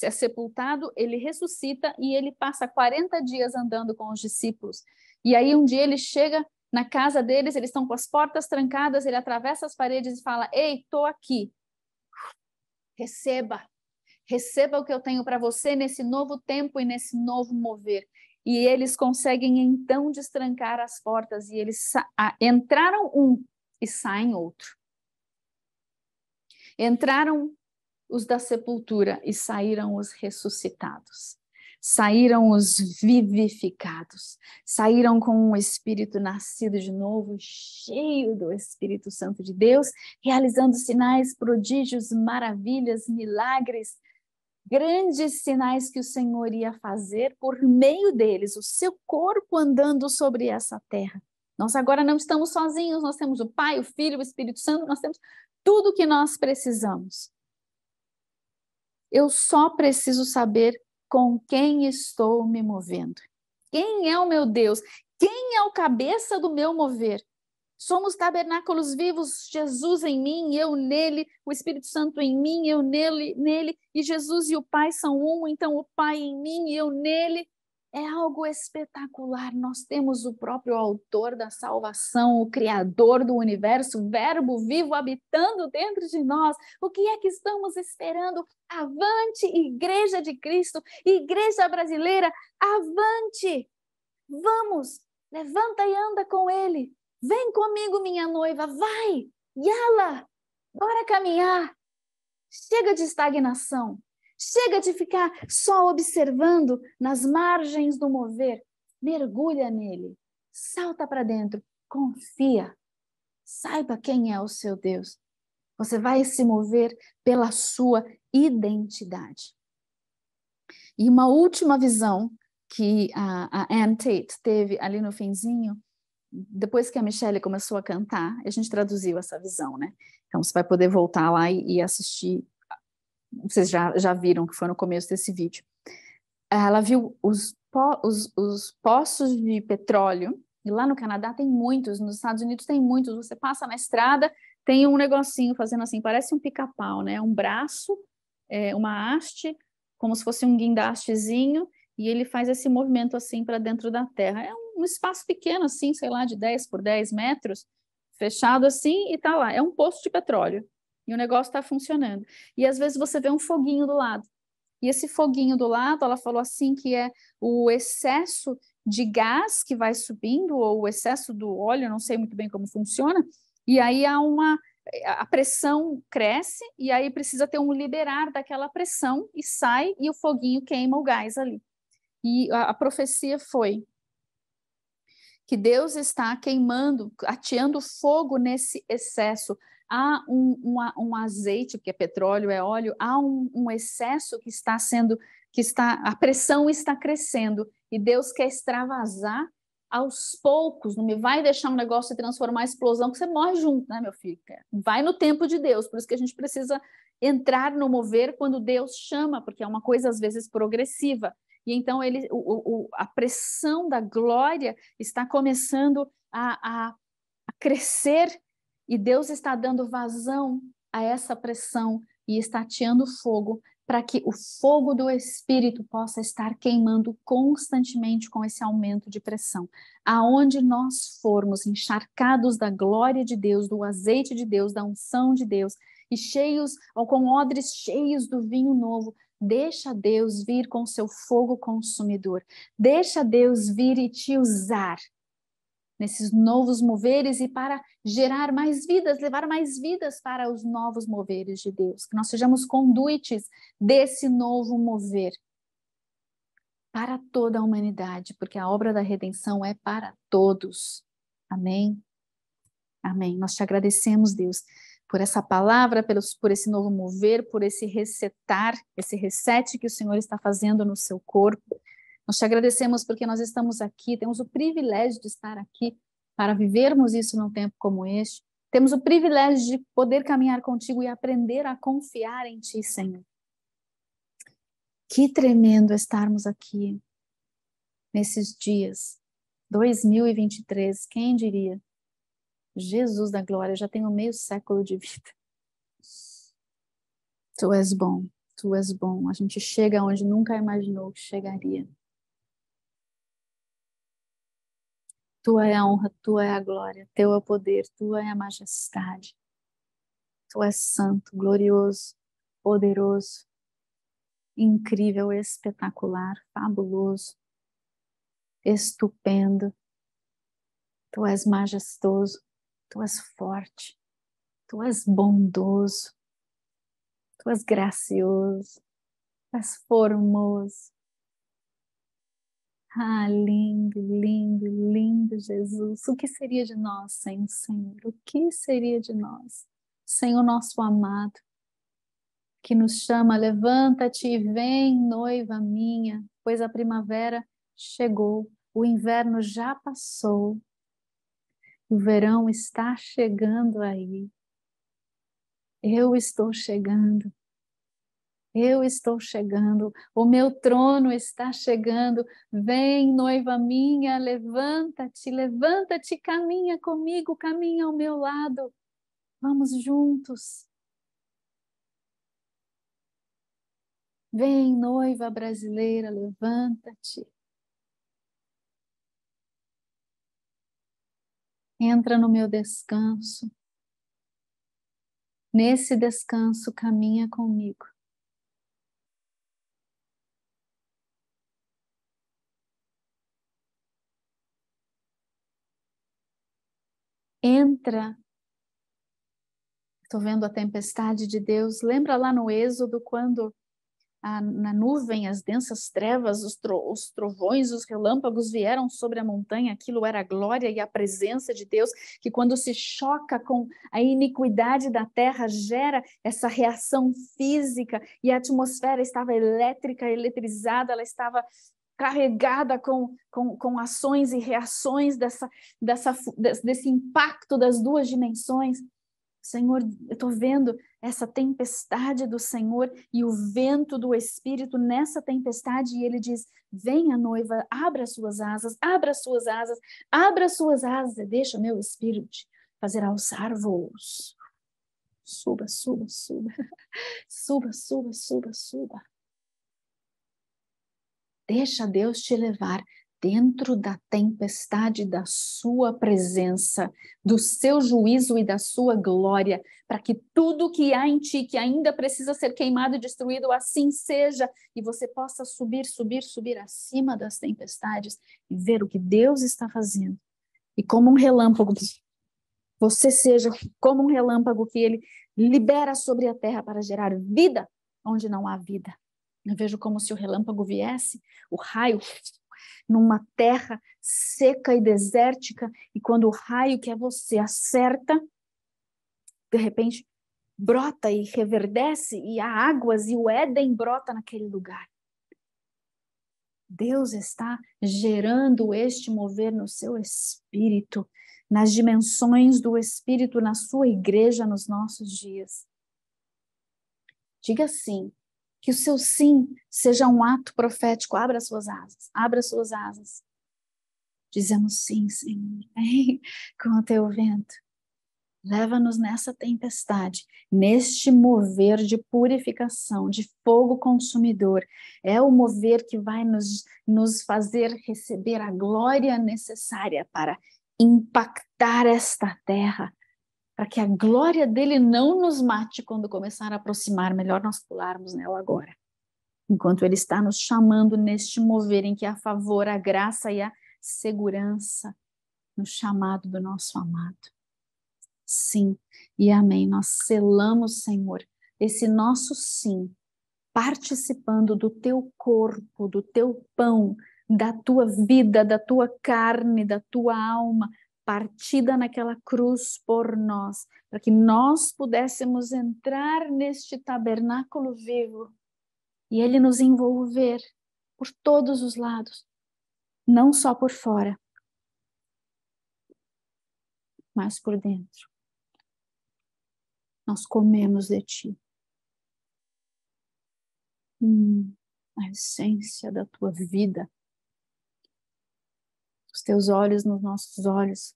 é sepultado, ele ressuscita e ele passa 40 dias andando com os discípulos. E aí um dia ele chega na casa deles, eles estão com as portas trancadas, ele atravessa as paredes e fala: Ei, tô aqui. Receba. Receba o que eu tenho para você nesse novo tempo e nesse novo mover. E eles conseguem então destrancar as portas e eles entraram um e saem outro. Entraram os da sepultura e saíram os ressuscitados saíram os vivificados, saíram com um espírito nascido de novo, cheio do Espírito Santo de Deus, realizando sinais, prodígios, maravilhas, milagres, grandes sinais que o Senhor ia fazer por meio deles, o seu corpo andando sobre essa terra. Nós agora não estamos sozinhos, nós temos o Pai, o Filho, o Espírito Santo, nós temos tudo o que nós precisamos. Eu só preciso saber com quem estou me movendo. Quem é o meu Deus? Quem é o cabeça do meu mover? Somos tabernáculos vivos, Jesus em mim, eu nele, o Espírito Santo em mim, eu nele, nele, e Jesus e o Pai são um, então o Pai em mim e eu nele é algo espetacular. Nós temos o próprio autor da salvação, o criador do universo, verbo vivo habitando dentro de nós. O que é que estamos esperando? Avante, igreja de Cristo, igreja brasileira, avante. Vamos, levanta e anda com ele. Vem comigo, minha noiva, vai. Yala, bora caminhar. Chega de estagnação. Chega de ficar só observando nas margens do mover. Mergulha nele, salta para dentro, confia. Saiba quem é o seu Deus. Você vai se mover pela sua identidade. E uma última visão que a, a Anne Tate teve ali no finzinho, depois que a Michelle começou a cantar, a gente traduziu essa visão, né? Então você vai poder voltar lá e, e assistir vocês já, já viram que foi no começo desse vídeo. Ah, ela viu os, po os, os poços de petróleo, e lá no Canadá tem muitos, nos Estados Unidos tem muitos. Você passa na estrada, tem um negocinho fazendo assim, parece um pica-pau, né? Um braço, é, uma haste, como se fosse um guindastezinho, e ele faz esse movimento assim para dentro da terra. É um espaço pequeno, assim, sei lá, de 10 por 10 metros, fechado assim, e tá lá. É um poço de petróleo e o negócio está funcionando. E às vezes você vê um foguinho do lado. E esse foguinho do lado, ela falou assim que é o excesso de gás que vai subindo ou o excesso do óleo, não sei muito bem como funciona. E aí há uma a pressão cresce e aí precisa ter um liberar daquela pressão e sai e o foguinho queima o gás ali. E a, a profecia foi que Deus está queimando, ateando fogo nesse excesso há um, um um azeite, que é petróleo, é óleo, há um, um excesso que está sendo, que está, a pressão está crescendo e Deus quer extravasar aos poucos, não me vai deixar um negócio se transformar em explosão, que você morre junto, né, meu filho? Vai no tempo de Deus, por isso que a gente precisa entrar no mover quando Deus chama, porque é uma coisa às vezes progressiva. E então ele, o, o, a pressão da glória está começando a, a crescer e Deus está dando vazão a essa pressão e está ateando fogo para que o fogo do Espírito possa estar queimando constantemente com esse aumento de pressão. Aonde nós formos encharcados da glória de Deus, do azeite de Deus, da unção de Deus, e cheios, ou com odres cheios do vinho novo, deixa Deus vir com seu fogo consumidor, deixa Deus vir e te usar, nesses novos moveres e para gerar mais vidas, levar mais vidas para os novos moveres de Deus, que nós sejamos conduites desse novo mover para toda a humanidade, porque a obra da redenção é para todos. Amém. Amém. Nós te agradecemos, Deus, por essa palavra, pelos, por esse novo mover, por esse resetar, esse reset que o Senhor está fazendo no seu corpo nós te agradecemos porque nós estamos aqui, temos o privilégio de estar aqui para vivermos isso num tempo como este. Temos o privilégio de poder caminhar contigo e aprender a confiar em ti, Senhor. Que tremendo estarmos aqui nesses dias, 2023, quem diria? Jesus da glória, já tenho meio século de vida. Tu és bom, tu és bom. A gente chega onde nunca imaginou que chegaria. Tua é a honra, tua é a glória, teu é o poder, tua é a majestade. Tu és santo, glorioso, poderoso, incrível, espetacular, fabuloso, estupendo. Tu és majestoso, tu és forte, tu és bondoso, tu és gracioso, tu és formoso, ah, lindo, lindo, lindo Jesus. O que seria de nós sem o Senhor? O que seria de nós sem o nosso amado que nos chama: levanta-te e vem, noiva minha, pois a primavera chegou, o inverno já passou, o verão está chegando aí. Eu estou chegando. Eu estou chegando, o meu trono está chegando. Vem, noiva minha, levanta-te, levanta-te, caminha comigo, caminha ao meu lado. Vamos juntos. Vem, noiva brasileira, levanta-te. Entra no meu descanso. Nesse descanso, caminha comigo. entra. Estou vendo a tempestade de Deus. Lembra lá no Êxodo, quando a, na nuvem as densas trevas, os, tro, os trovões, os relâmpagos vieram sobre a montanha? Aquilo era a glória e a presença de Deus, que quando se choca com a iniquidade da terra, gera essa reação física e a atmosfera estava elétrica, eletrizada, ela estava carregada com, com, com ações e reações dessa, dessa, desse impacto das duas dimensões. Senhor, eu estou vendo essa tempestade do Senhor e o vento do Espírito nessa tempestade, e ele diz: Venha, noiva, abra suas asas, abra suas asas, abra suas asas, e deixa meu Espírito fazer alçar voos. Suba, suba, suba, suba, suba, suba, suba. Deixa Deus te levar dentro da tempestade da sua presença, do seu juízo e da sua glória, para que tudo que há em ti que ainda precisa ser queimado e destruído assim seja e você possa subir, subir, subir acima das tempestades e ver o que Deus está fazendo. E como um relâmpago você seja como um relâmpago que ele libera sobre a terra para gerar vida onde não há vida. Eu vejo como se o relâmpago viesse, o raio, numa terra seca e desértica, e quando o raio que é você acerta, de repente brota e reverdece, e há águas, e o Éden brota naquele lugar. Deus está gerando este mover no seu espírito, nas dimensões do espírito, na sua igreja, nos nossos dias. Diga sim que o seu sim seja um ato profético. Abra suas asas, abra suas asas. Dizemos sim, Senhor, com o teu vento. Leva-nos nessa tempestade, neste mover de purificação, de fogo consumidor. É o mover que vai nos, nos fazer receber a glória necessária para impactar esta terra, para que a glória dele não nos mate quando começar a aproximar, melhor nós pularmos nela agora. Enquanto ele está nos chamando neste mover em que há favor, a graça e a segurança no chamado do nosso amado. Sim e amém. Nós selamos, Senhor, esse nosso sim, participando do teu corpo, do teu pão, da tua vida, da tua carne, da tua alma, partida naquela cruz por nós, para que nós pudéssemos entrar neste tabernáculo vivo e ele nos envolver por todos os lados, não só por fora, mas por dentro. Nós comemos de ti. Hum, a essência da tua vida teus olhos nos nossos olhos,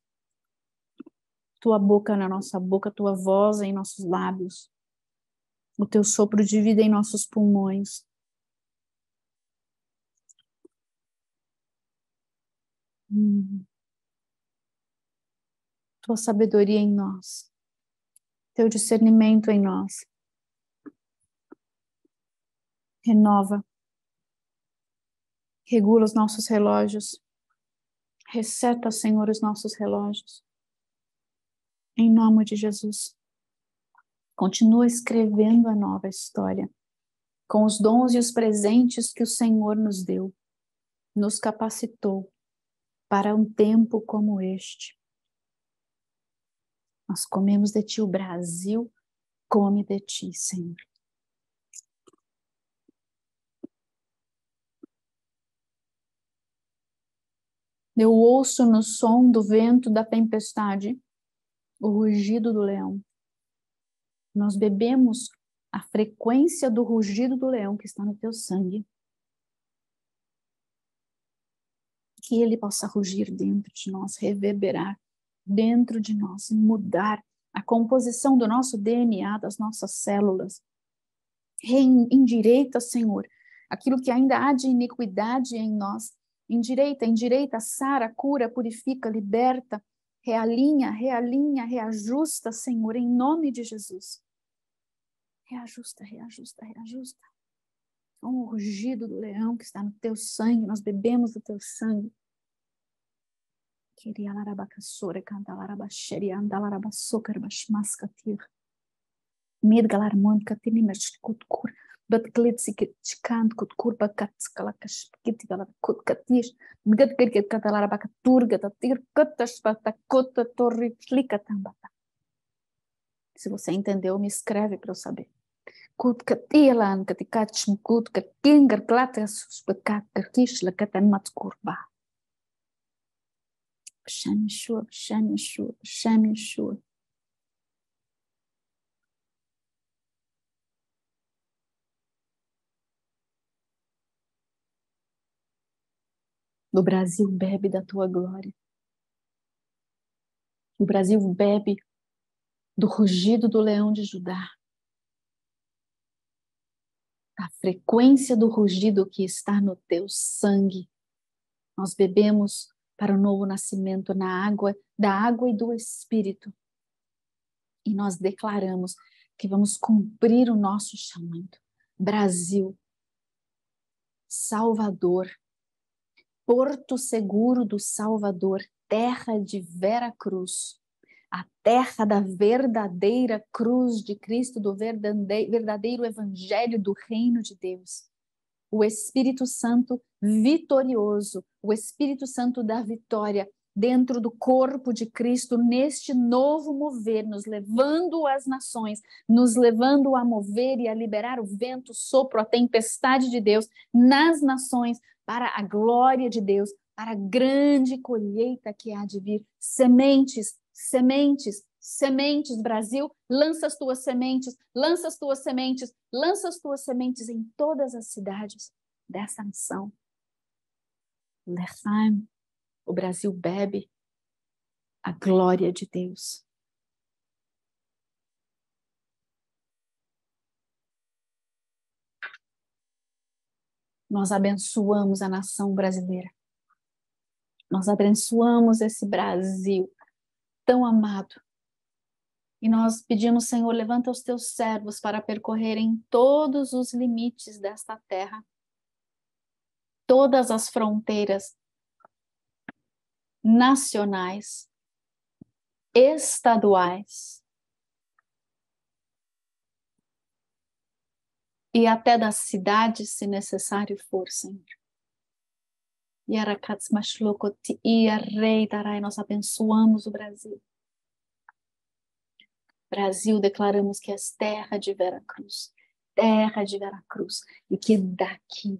tua boca na nossa boca, tua voz em nossos lábios, o teu sopro de vida em nossos pulmões. Hum. Tua sabedoria em nós, teu discernimento em nós. Renova, regula os nossos relógios, Receta, Senhor, os nossos relógios. Em nome de Jesus. Continua escrevendo a nova história, com os dons e os presentes que o Senhor nos deu, nos capacitou para um tempo como este. Nós comemos de ti, o Brasil come de ti, Senhor. Eu ouço no som do vento da tempestade o rugido do leão. Nós bebemos a frequência do rugido do leão que está no teu sangue. Que ele possa rugir dentro de nós, reverberar dentro de nós, mudar a composição do nosso DNA, das nossas células. Reindireita, Senhor, aquilo que ainda há de iniquidade em nós em direita, em direita, sara, cura, purifica, liberta, realinha, realinha, reajusta, Senhor, em nome de Jesus. Reajusta, reajusta, reajusta. O rugido do leão que está no teu sangue, nós bebemos do teu sangue. Queria larabacassora, cantalarabaxeria, andalarabaçocar, basmascatir. Medgalarmônica, temimer, chicutkura bat dadka la jijikanku kurbakad skalakashkitigalakodkatish mgadgergedkadalarabaka turgada tirkatashbata kotatorritlikatambata se você entendeu me escreve para eu saber kutkatilan katikachim kutka kingarklatasbakatkarkishlakatanmatkurba Shem Yeshua, Shem Yeshua, Shem Yeshua. O Brasil bebe da tua glória. O Brasil bebe do rugido do leão de Judá. A frequência do rugido que está no teu sangue. Nós bebemos para o novo nascimento na água, da água e do espírito. E nós declaramos que vamos cumprir o nosso chamado. Brasil, Salvador, Porto Seguro do Salvador, terra de Vera Cruz, a terra da verdadeira cruz de Cristo, do verdadeiro evangelho do reino de Deus. O Espírito Santo vitorioso, o Espírito Santo da vitória dentro do corpo de Cristo, neste novo mover, nos levando às nações, nos levando a mover e a liberar o vento, o sopro, a tempestade de Deus nas nações, para a glória de Deus, para a grande colheita que há de vir. Sementes, sementes, sementes, Brasil, lança as tuas sementes, lança as tuas sementes, lança as tuas sementes em todas as cidades dessa missão. Lerheim, o Brasil bebe a glória de Deus. nós abençoamos a nação brasileira. Nós abençoamos esse Brasil tão amado. E nós pedimos, Senhor, levanta os teus servos para percorrerem todos os limites desta terra, todas as fronteiras nacionais, estaduais, e até da cidade, se necessário for, Senhor. E a Rei Tarai, nós abençoamos o Brasil. Brasil, declaramos que és terra de Veracruz, terra de Veracruz, e que daqui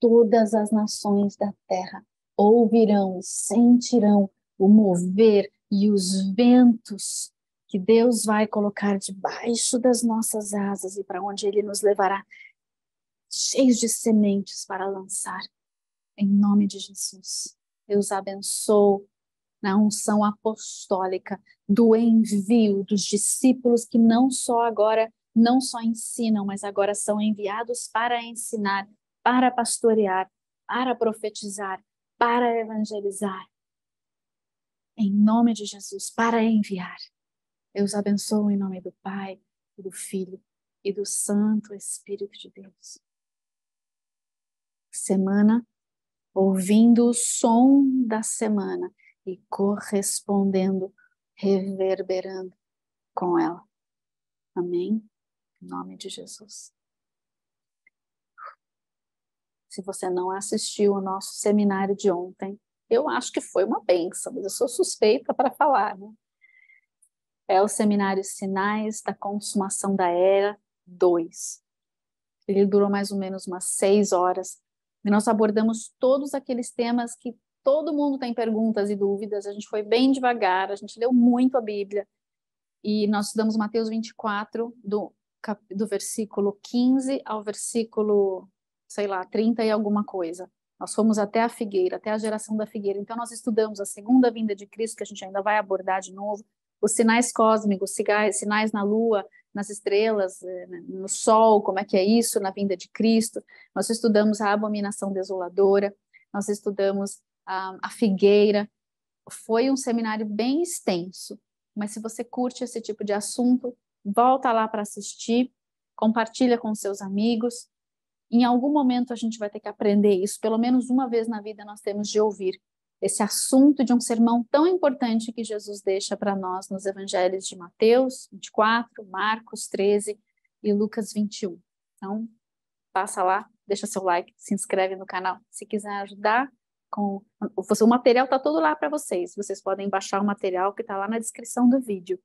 todas as nações da terra ouvirão e sentirão o mover e os ventos que Deus vai colocar debaixo das nossas asas e para onde Ele nos levará, cheios de sementes para lançar. Em nome de Jesus, Deus abençoe na unção apostólica do envio dos discípulos que não só agora não só ensinam, mas agora são enviados para ensinar, para pastorear, para profetizar, para evangelizar. Em nome de Jesus, para enviar. Eu os abençoo em nome do Pai, e do Filho e do Santo Espírito de Deus. Semana ouvindo o som da semana e correspondendo, reverberando com ela. Amém? Em nome de Jesus. Se você não assistiu o nosso seminário de ontem, eu acho que foi uma benção, mas eu sou suspeita para falar, né? é o seminário Sinais da Consumação da Era 2. Ele durou mais ou menos umas seis horas. E nós abordamos todos aqueles temas que todo mundo tem perguntas e dúvidas. A gente foi bem devagar, a gente leu muito a Bíblia. E nós estudamos Mateus 24, do, do versículo 15 ao versículo, sei lá, 30 e alguma coisa. Nós fomos até a figueira, até a geração da figueira. Então, nós estudamos a segunda vinda de Cristo, que a gente ainda vai abordar de novo os sinais cósmicos, sinais, sinais na lua, nas estrelas, eh, no sol, como é que é isso, na vinda de Cristo. Nós estudamos a abominação desoladora, nós estudamos a, a figueira. Foi um seminário bem extenso, mas se você curte esse tipo de assunto, volta lá para assistir, compartilha com seus amigos. Em algum momento a gente vai ter que aprender isso, pelo menos uma vez na vida nós temos de ouvir esse assunto de um sermão tão importante que Jesus deixa para nós nos evangelhos de Mateus 24, Marcos 13 e Lucas 21. Então, passa lá, deixa seu like, se inscreve no canal. Se quiser ajudar, com o material está todo lá para vocês. Vocês podem baixar o material que está lá na descrição do vídeo.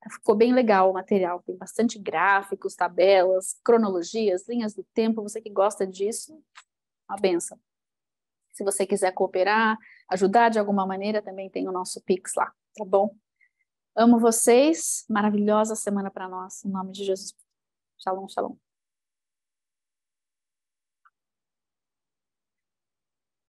Tá, ficou bem legal o material, tem bastante gráficos, tabelas, cronologias, linhas do tempo. Você que gosta disso, uma benção. Se você quiser cooperar, ajudar de alguma maneira, também tem o nosso Pix lá, tá bom? Amo vocês, maravilhosa semana para nós, em nome de Jesus. Shalom, shalom.